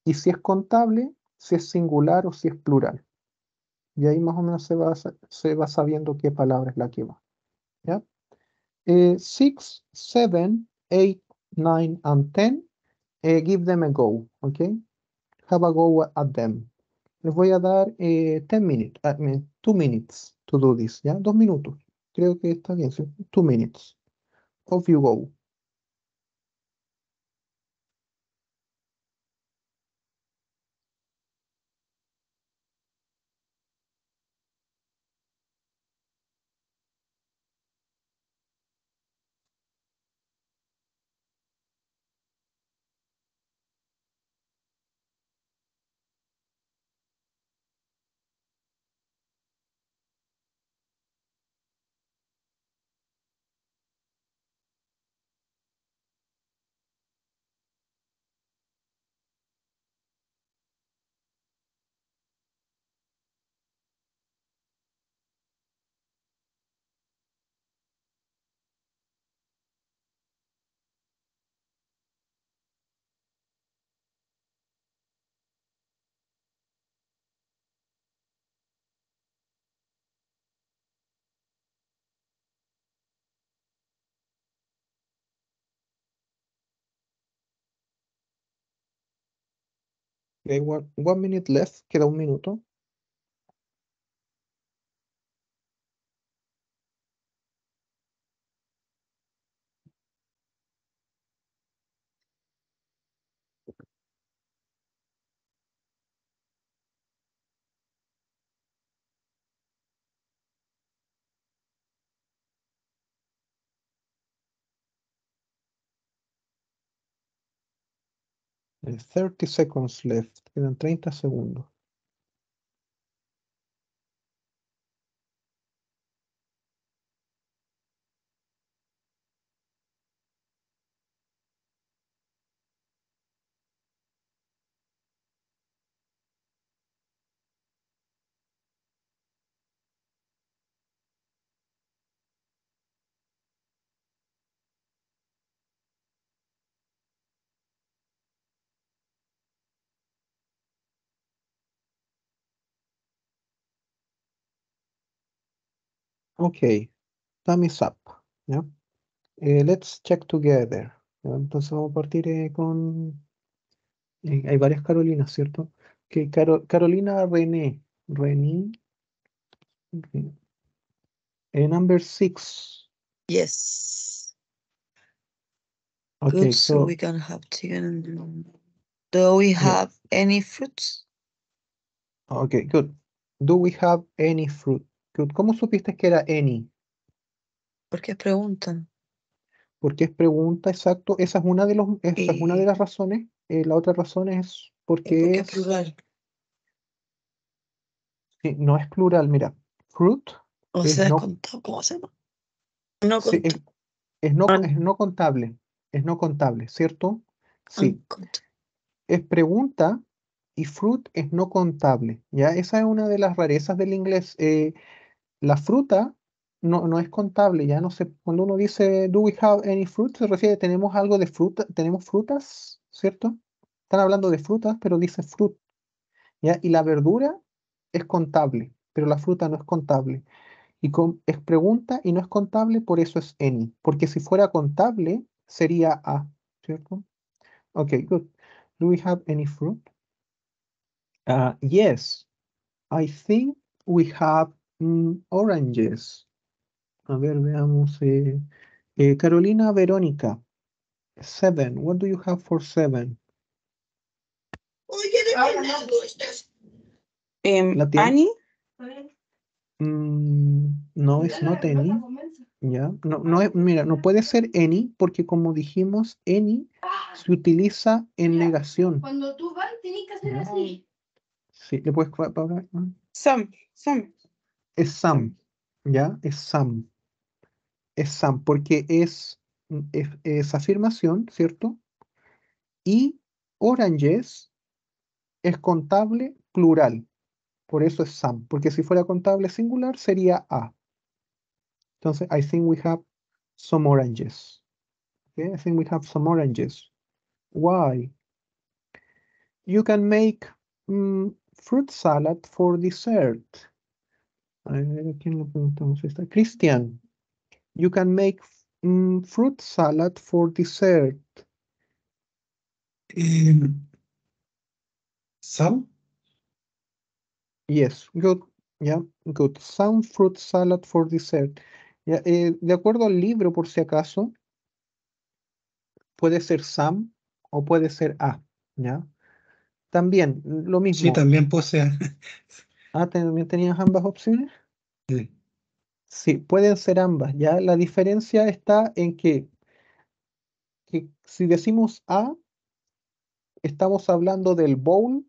y si es contable, si es singular o si es plural. Y ahí más o menos se va, se va sabiendo qué palabra es la que va. Eh, six, seven, eight, 9, and 10, eh, give them a go, okay? Have a go at them. Les voy a dar eh, 10 minutes, I mean, 2 minutes to do this, ¿ya? 2 minutos. Creo que está bien, 2 minutes. Off you go. Okay, one, one minute left, queda un minuto. 30 seconds left. Quedan 30 segundos. Ok, time is up. Yeah. Eh, let's check together. ¿ya? Entonces vamos a partir eh, con... Eh, hay varias Carolinas, ¿cierto? Que Caro, Carolina René. René. Okay. Eh, number six. Yes. Okay, Good, so, so, we can have chicken. Do we have yeah. any fruits? Okay, good. Do we have any fruit? ¿Cómo supiste que era any? Porque es pregunta. Porque es pregunta, exacto. Esa es una de, los, una de eh, las razones. Eh, la otra razón es porque, porque es, plural. Sí, no es plural, mira. Fruit. O sea, ¿cómo se llama? No ah. es, no, contable. Es no contable, ¿cierto? Ah, sí. Es pregunta y fruit es no contable. ¿ya? Esa es una de las rarezas del inglés. Eh, la fruta no, no, es contable, ya no sé, cuando uno dice do we have any fruit, se refiere tenemos algo de fruta, tenemos frutas, ¿cierto? Están hablando de frutas, pero dice fruit, ¿ya? Y la verdura es contable, pero la fruta no es contable. Y con, es pregunta y no es contable, por eso es any, porque si fuera contable sería a, ¿cierto? Ok, good. Do we have any fruit? Ah, yes, I think we have Mm, oranges. A ver, veamos. Eh, eh, Carolina Verónica. Seven. What do you have for seven? Oye, ¿de qué lado estás? no, es not Annie. Ya, no, no mira, no puede ser any porque como dijimos, any ah. se utiliza en negación. Cuando tú vas, tienes que hacer así. Sí, le puedes... Some, some es Sam, ¿ya? Es Sam. Es Sam, porque es, es, afirmación, ¿cierto? Y oranges es contable plural. Por eso es Sam, porque si fuera contable singular sería A. Entonces, I think we have some oranges. I think we have some oranges. Why? You can make mm, fruit salad for dessert. A ver, le preguntamos esta? Christian, you can make mm, fruit salad for dessert. Eh, some? Yes, good. Yeah, good. Some fruit salad for dessert. Eh, de acuerdo al libro, por si acaso, puede ser some o puede ser A. ¿ya? También, lo mismo. Sí, también posee. [laughs] Ah, también tenías ambas opciones. Sí. pueden ser ambas. Ya la diferencia está en que, si decimos A, estamos hablando del bowl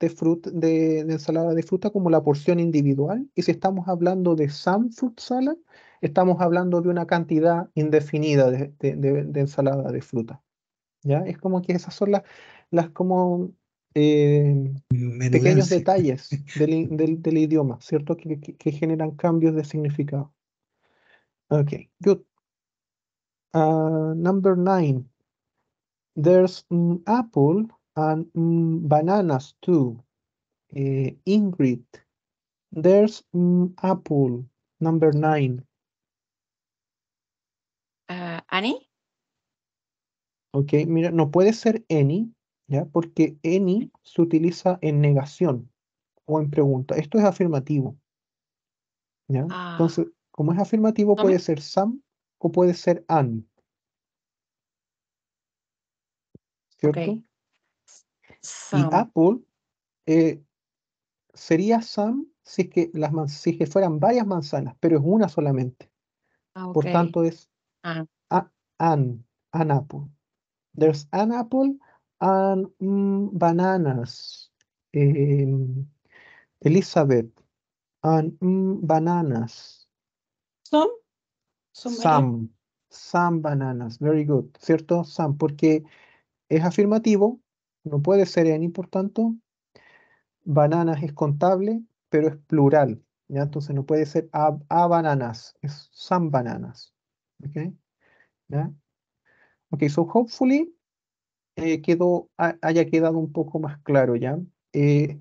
de, de, ensalada de fruta como la porción individual. Y si estamos hablando de some Fruit Salad, estamos hablando de una cantidad indefinida de, ensalada de fruta. ¿Ya? Es como que esas son las, las como eh, mm, pequeños detalles [laughs] del, idioma, ¿cierto? Que, generan cambios de significado. Ok, good. Ah, number nine. There's apple and bananas too. Eh, Ingrid. There's an apple. Number nine. Ah, Annie. Ok, mira, no puede ser Annie. ¿ya? Porque any se utiliza en negación o en pregunta. Esto es afirmativo. Ah. Entonces, como es afirmativo, puede ser sam o puede ser an. ¿Cierto? Okay. Y Apple eh, sería Sam si es que las fueran varias manzanas, pero es una solamente. Ah, Por tanto es an, ah. an apple. There's an apple and ah, mm, bananas. Em, Elizabeth and ah, mm, bananas. Some? Some. Some. bananas. Very good. ¿Cierto? Some. Porque es afirmativo. No puede ser en por Bananas es contable, pero es plural. ¿ya? Entonces no puede ser a, bananas. Es some bananas. ¿Ok? ¿Ya? so hopefully eh, quedó, haya quedado un poco más claro ya. Eh,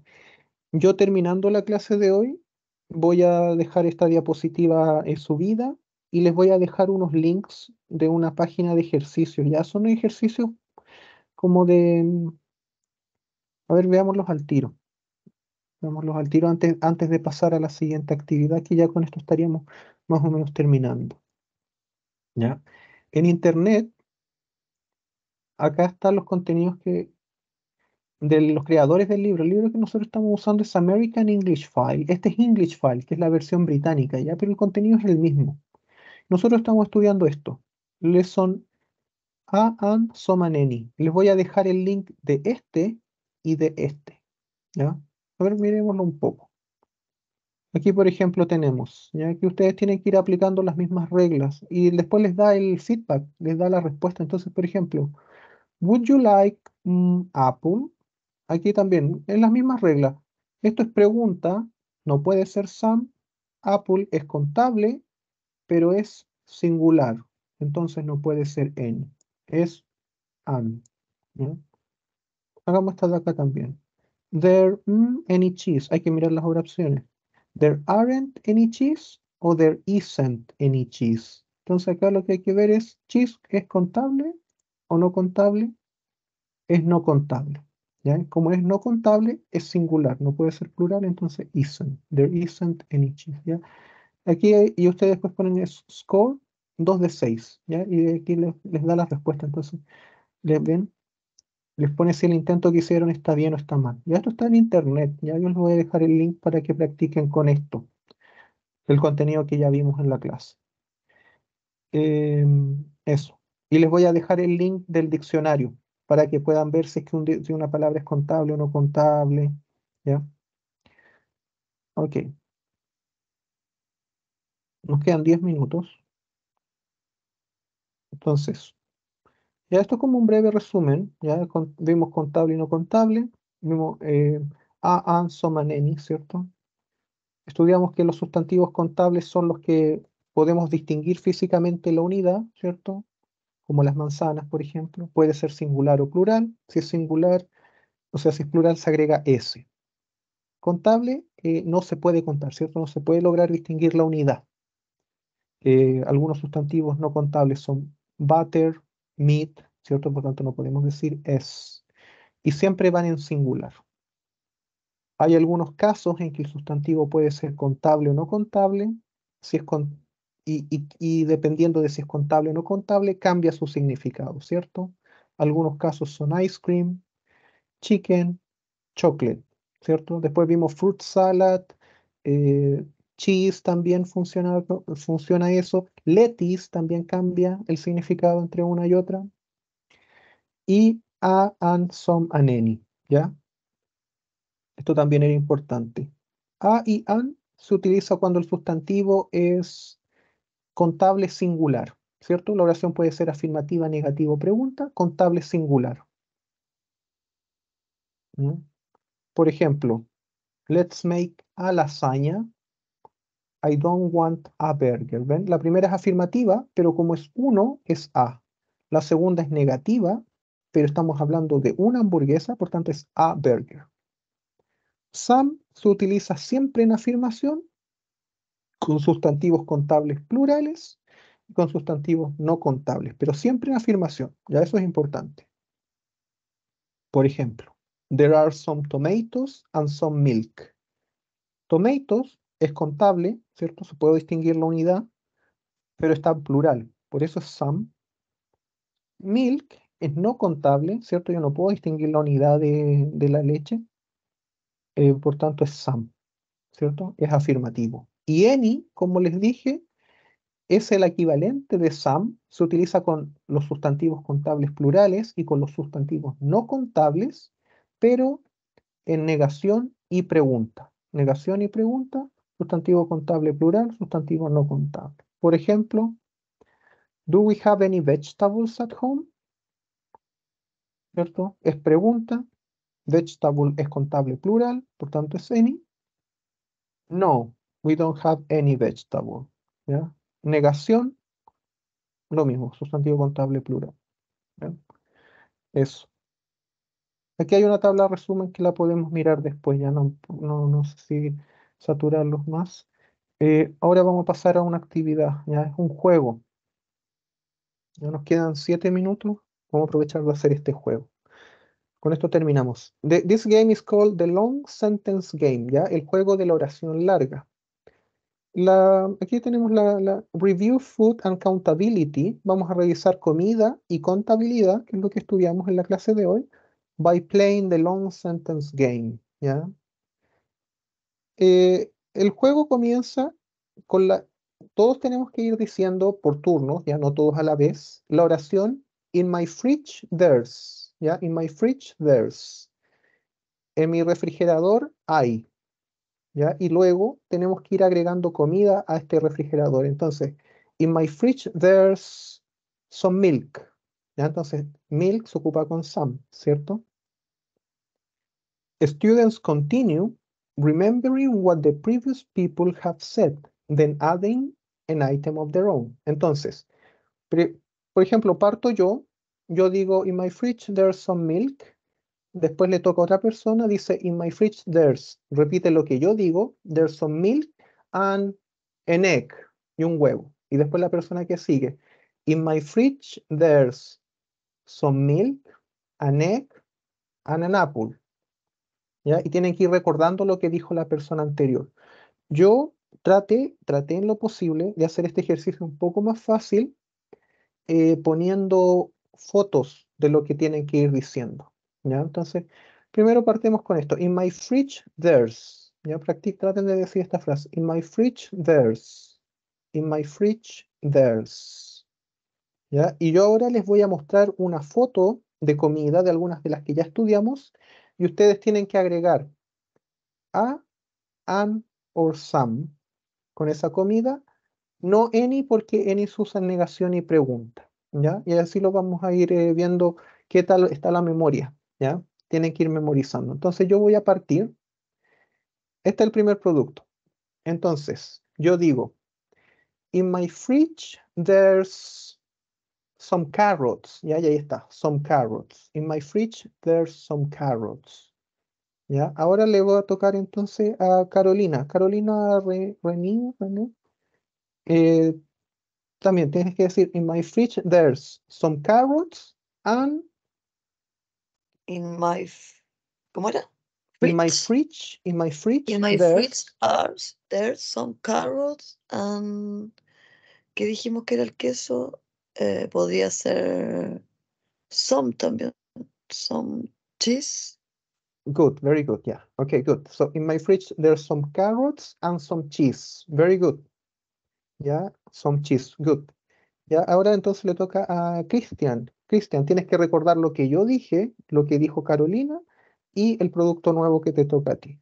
yo terminando la clase de hoy, voy a dejar esta diapositiva en subida y les voy a dejar unos links de una página de ejercicios. Ya son ejercicios como de... Mm, a ver, veámoslos al tiro. Veámoslos al tiro antes, antes de pasar a la siguiente actividad, que ya con esto estaríamos más o menos terminando. ¿Ya? En Internet acá están los contenidos que de los creadores del libro. El libro que nosotros estamos usando es American English File. Este es English File, que es la versión británica, ya, pero el contenido es el mismo. Nosotros estamos estudiando esto. Lesson A and Somaneni. Les voy a dejar el link de este y de este. ¿ya? A ver, miremoslo un poco. Aquí, por ejemplo, tenemos, ya que ustedes tienen que ir aplicando las mismas reglas y después les da el feedback, les da la respuesta. Entonces, por ejemplo, Would you like mm, apple? Aquí también, en las mismas reglas. Esto es pregunta, no puede ser some. Apple es contable, pero es singular. Entonces no puede ser any, Es an. Hagamos esta de acá también. There mm, any cheese. Hay que mirar las opciones. There aren't any cheese o there isn't any cheese. Entonces acá lo que hay que ver es cheese es contable o no contable es no contable. ¿ya? Como es no contable, es singular, no puede ser plural, entonces isn't. There isn't any chief. ¿ya? Aquí y ustedes después ponen score 2 de 6, ¿ya? y aquí les, da la respuesta. Entonces, ¿les ven? Les pone si el intento que hicieron está bien o está mal. Ya esto está en internet, ya yo les voy a dejar el link para que practiquen con esto, el contenido que ya vimos en la clase. Em, eso. Y les voy a dejar el link del diccionario para que puedan ver si que una palabra es contable o no contable. ¿Ya? Ok. Nos quedan 10 minutos. Entonces, ya esto es como un breve resumen. Ya vimos contable y no contable. Vimos eh, a, an, so, ¿cierto? Estudiamos que los sustantivos contables son los que podemos distinguir físicamente la unidad, ¿cierto? como las manzanas, por ejemplo, puede ser singular o plural. Si es singular, o sea, si es plural, se agrega S. Contable eh, no se puede contar, ¿cierto? No se puede lograr distinguir la unidad. Eh, algunos sustantivos no contables son butter, meat, ¿cierto? Por tanto, no podemos decir es. Y siempre van en singular. Hay algunos casos en que el sustantivo puede ser contable o no contable. Si es contable y, dependiendo de si es contable o no contable, cambia su significado, ¿cierto? Algunos casos son ice cream, chicken, chocolate, ¿cierto? Después vimos fruit salad, eh, cheese también funciona, funciona eso, lettuce también cambia el significado entre una y otra, y a, and, some, and any, ¿ya? Esto también era importante. A y an se utiliza cuando el sustantivo es contable singular, ¿cierto? La oración puede ser afirmativa, negativa o pregunta, contable singular. ¿Mm? Por ejemplo, let's make a lasaña. I don't want a burger. La primera es afirmativa, pero como es uno, es a. La segunda es negativa, pero estamos hablando de una hamburguesa, por tanto es a burger. Some se utiliza siempre en afirmación con sustantivos contables plurales y con sustantivos no contables, pero siempre en afirmación, ya eso es importante. Por ejemplo, there are some tomatoes and some milk. Tomatoes es contable, ¿cierto? Se puede distinguir la unidad, pero está en plural, por eso es some. Milk es no contable, ¿cierto? Yo no puedo distinguir la unidad de, la leche, eh, por tanto es some, ¿cierto? Es afirmativo. Y any, como les dije, es el equivalente de some, se utiliza con los sustantivos contables plurales y con los sustantivos no contables, pero en negación y pregunta. Negación y pregunta, sustantivo contable plural, sustantivo no contable. Por ejemplo, ¿do we have any vegetables at home? ¿Cierto? Es pregunta. Vegetable es contable plural, por tanto es any. No, We don't have any vegetable. ¿ya? Negación, lo mismo, sustantivo contable plural. Eso. Aquí hay una tabla resumen que la podemos mirar después, ya no, no, no sé si saturarlos más. Eh, ahora vamos a pasar a una actividad, ya es un juego. Ya nos quedan siete minutos, vamos a aprovechar de hacer este juego. Con esto terminamos. this game is called the long sentence game, ya el juego de la oración larga aquí tenemos la, Review Food and Countability. Vamos a revisar comida y contabilidad, que es lo que estudiamos en la clase de hoy, by playing the long sentence game. Eh, el juego comienza con la... Todos tenemos que ir diciendo por turnos, ya no todos a la vez, la oración In my fridge there's, In my fridge there's. En mi refrigerador hay, y luego tenemos que ir agregando comida a este refrigerador. Entonces, in my fridge there's some milk. Entonces, milk se ocupa con some, ¿cierto? Students continue remembering what the previous people have said, then adding an item of their own. Entonces, por ejemplo, parto yo, yo digo, in my fridge there's some milk, Después le toca a otra persona, dice, in my fridge there's, repite lo que yo digo, there's some milk and an egg, y un huevo. Y después la persona que sigue, in my fridge there's some milk, an egg, and an apple. ¿Ya? Y tienen que ir recordando lo que dijo la persona anterior. Yo traté, traté en lo posible de hacer este ejercicio un poco más fácil, eh, poniendo fotos de lo que tienen que ir diciendo. Entonces, primero partimos con esto. In my fridge, there's. Ya practic traten de decir esta frase. In my fridge, there's. In my fridge, there's. ¿Ya? Y yo ahora les voy a mostrar una foto de comida de algunas de las que ya estudiamos y ustedes tienen que agregar a, an or some con esa comida. No any porque any se usa en negación y pregunta. ¿ya? Y así lo vamos a ir eh, viendo qué tal está la memoria. ¿ya? Tienen que ir memorizando. Entonces yo voy a partir. Este es el primer producto. Entonces, yo digo, in my fridge there's some carrots. ¿Ya? Y ahí está, some carrots. In my fridge there's some carrots. ¿Ya? Ahora le voy a tocar entonces a Carolina. Carolina René, eh, también tienes que decir, in my fridge there's some carrots and in my Fridge. In my fridge, in my fridge. In my there. fridge are there some carrots and ¿qué dijimos que era el queso? Eh, podría ser some también, some cheese. Good, very good. Yeah. Okay, good. So in my fridge there's some carrots and some cheese. Very good. Yeah, some cheese. Good. yeah. ahora entonces le toca a Christian. Cristian, tienes que recordar lo que yo dije, lo que dijo Carolina y el producto nuevo que te toca a ti.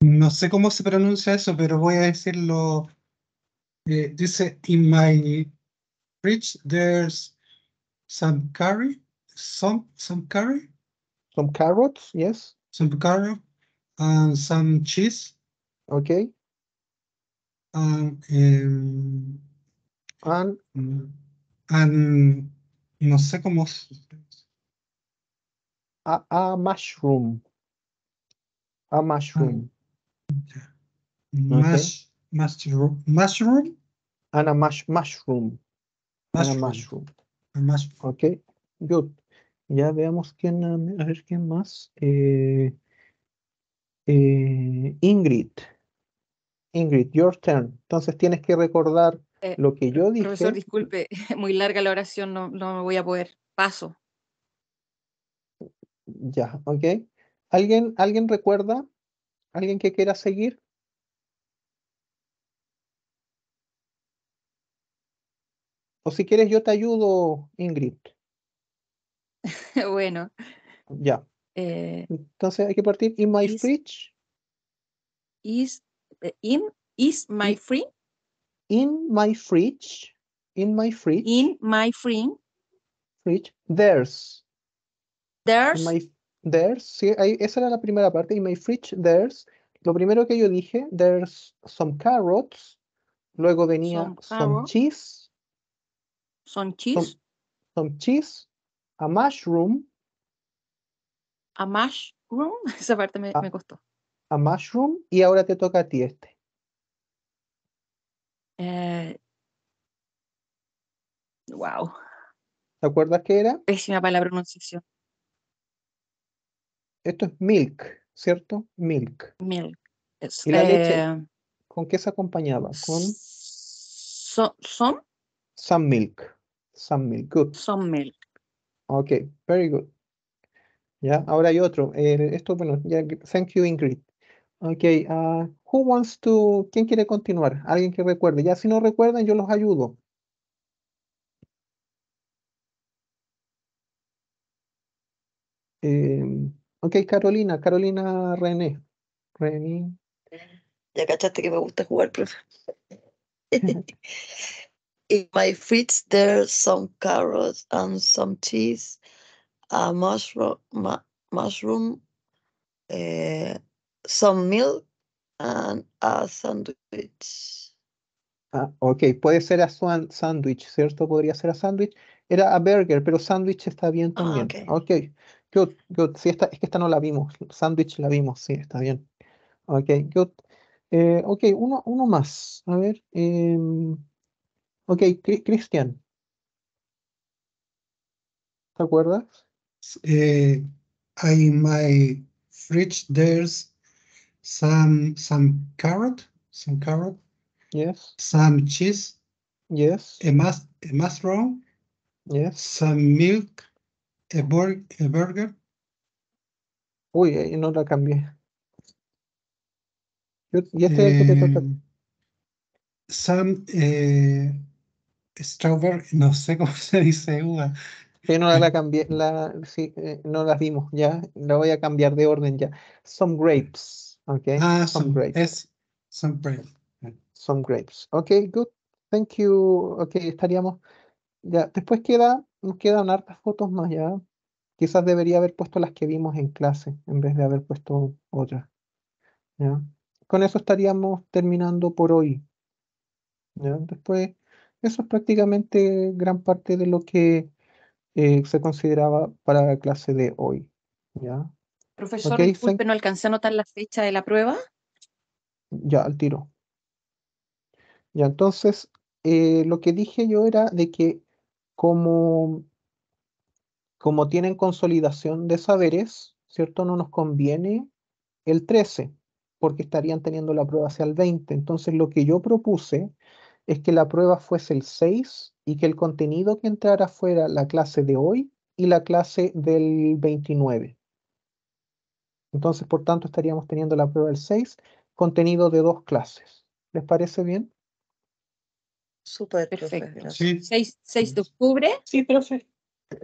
No sé cómo se pronuncia eso, pero voy a decirlo. Eh, dice, in my fridge there's some curry, some, some curry. Some carrots, yes. Some carrot and some cheese. Okay. um, and mm. No sé cómo. A, a mushroom. A mushroom. mushroom. Mushroom. a mushroom. mushroom. Okay, good. Ya veamos quién, a ver quién más. Eh, eh, Ingrid. Ingrid, your turn. Entonces tienes que recordar eh, lo que yo dije. Profesor, disculpe, [laughs] muy larga la oración, no, me voy a poder. Paso. Ya, ok. ¿Alguien, ¿Alguien recuerda? ¿Alguien que quiera seguir? O si quieres, yo te ayudo, Ingrid. [laughs] bueno. Ya. Eh, Entonces hay que partir. In my fridge. Is, eh, in, is my fridge in my fridge, in my fridge. In my fridge. there's. There's. there's, esa era la primera parte. In my fridge, there's. Lo primero que yo dije, there's some carrots. Luego venía some, cheese. Some cheese. Some, cheese. A mushroom. A mushroom. [laughs] Esa parte me, ah. me costó. A mushroom. Y ahora te toca a ti este. Eh, wow. ¿Te acuerdas qué era? Pésima para la pronunciación. Esto es milk, ¿cierto? Milk. Milk. Eh, ¿Con qué se acompañaba? ¿Con? Son. ¿Some? milk. Some milk. Good. Some milk. Ok, very good. Ya, ahora hay otro. Eh, esto, bueno, ya, thank you, Ingrid. Ok, ah wants to? ¿Quién quiere continuar? Alguien que recuerde. Ya si no recuerdan, yo los ayudo. Eh, ok, Carolina, Carolina René. René. Ya cachaste que me gusta jugar, profe. [laughs] In my fridge there's some carrots and some cheese, a mushroom, mushroom eh, some milk, a sandwich. Ah, ok, puede ser a sandwich, ¿cierto? Podría ser a sandwich. Era a burger, pero sándwich está bien ah, también. ok. okay. esta, es que esta no la vimos. sandwich la vimos, sí, está bien. Ok, eh, ok, uno, uno más. A ver. Em, ok, Cristian. ¿Te acuerdas? Eh, my fridge there's some carrot, some carrot. Yes. Some cheese. Yes. A a mushroom. Yes. Some milk. A, a burger. Uy, no la cambié. Yo, y este eh, que te toca. Some eh, strawberry, no sé cómo se dice uva. no la cambié, la, sí, eh, no la vimos ya. La voy a cambiar de orden ya. Some grapes. Okay. Ah, some, grapes. some grapes. Some grapes. Okay, good. Thank you. Okay, estaríamos. Ya, después queda, nos quedan hartas fotos más ya. Quizás debería haber puesto las que vimos en clase en vez de haber puesto otras. ¿Ya? Con eso estaríamos terminando por hoy. ¿Ya? Después, eso es prácticamente gran parte de lo que eh, se consideraba para la clase de hoy. ¿Ya? Profesor, disculpe, no alcancé a notar la fecha de la prueba. Ya, al tiro. Ya, entonces, eh, lo que dije yo era de que como, como tienen consolidación de saberes, ¿cierto? No nos conviene el 13, porque estarían teniendo la prueba hacia el 20. Entonces, lo que yo propuse es que la prueba fuese el 6 y que el contenido que entrara fuera la clase de hoy y la clase del 29. Entonces, por tanto, estaríamos teniendo la prueba del 6, contenido de dos clases. ¿Les parece bien? Súper, perfecto. Sí. 6, de octubre. Sí, profe.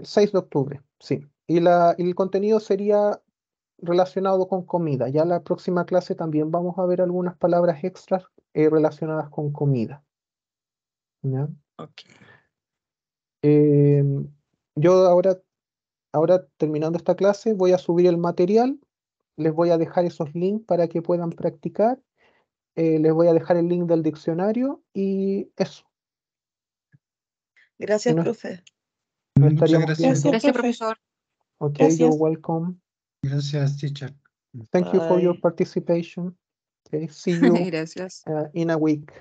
6 de octubre, sí. Y, el contenido sería relacionado con comida. Ya la próxima clase también vamos a ver algunas palabras extras eh, relacionadas con comida. Eh, yo ahora, ahora terminando esta clase voy a subir el material les voy a dejar esos links para que puedan practicar. Eh, les voy a dejar el link del diccionario y eso. Gracias, profesor. profe. Muchas gracias. gracias. profesor. Ok, you're welcome. Gracias, teacher. Thank you for your participation. Okay, see you [laughs] uh, in a week,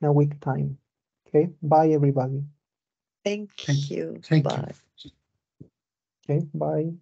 in a week time. Okay, bye everybody. Thank, you. bye. Okay, bye.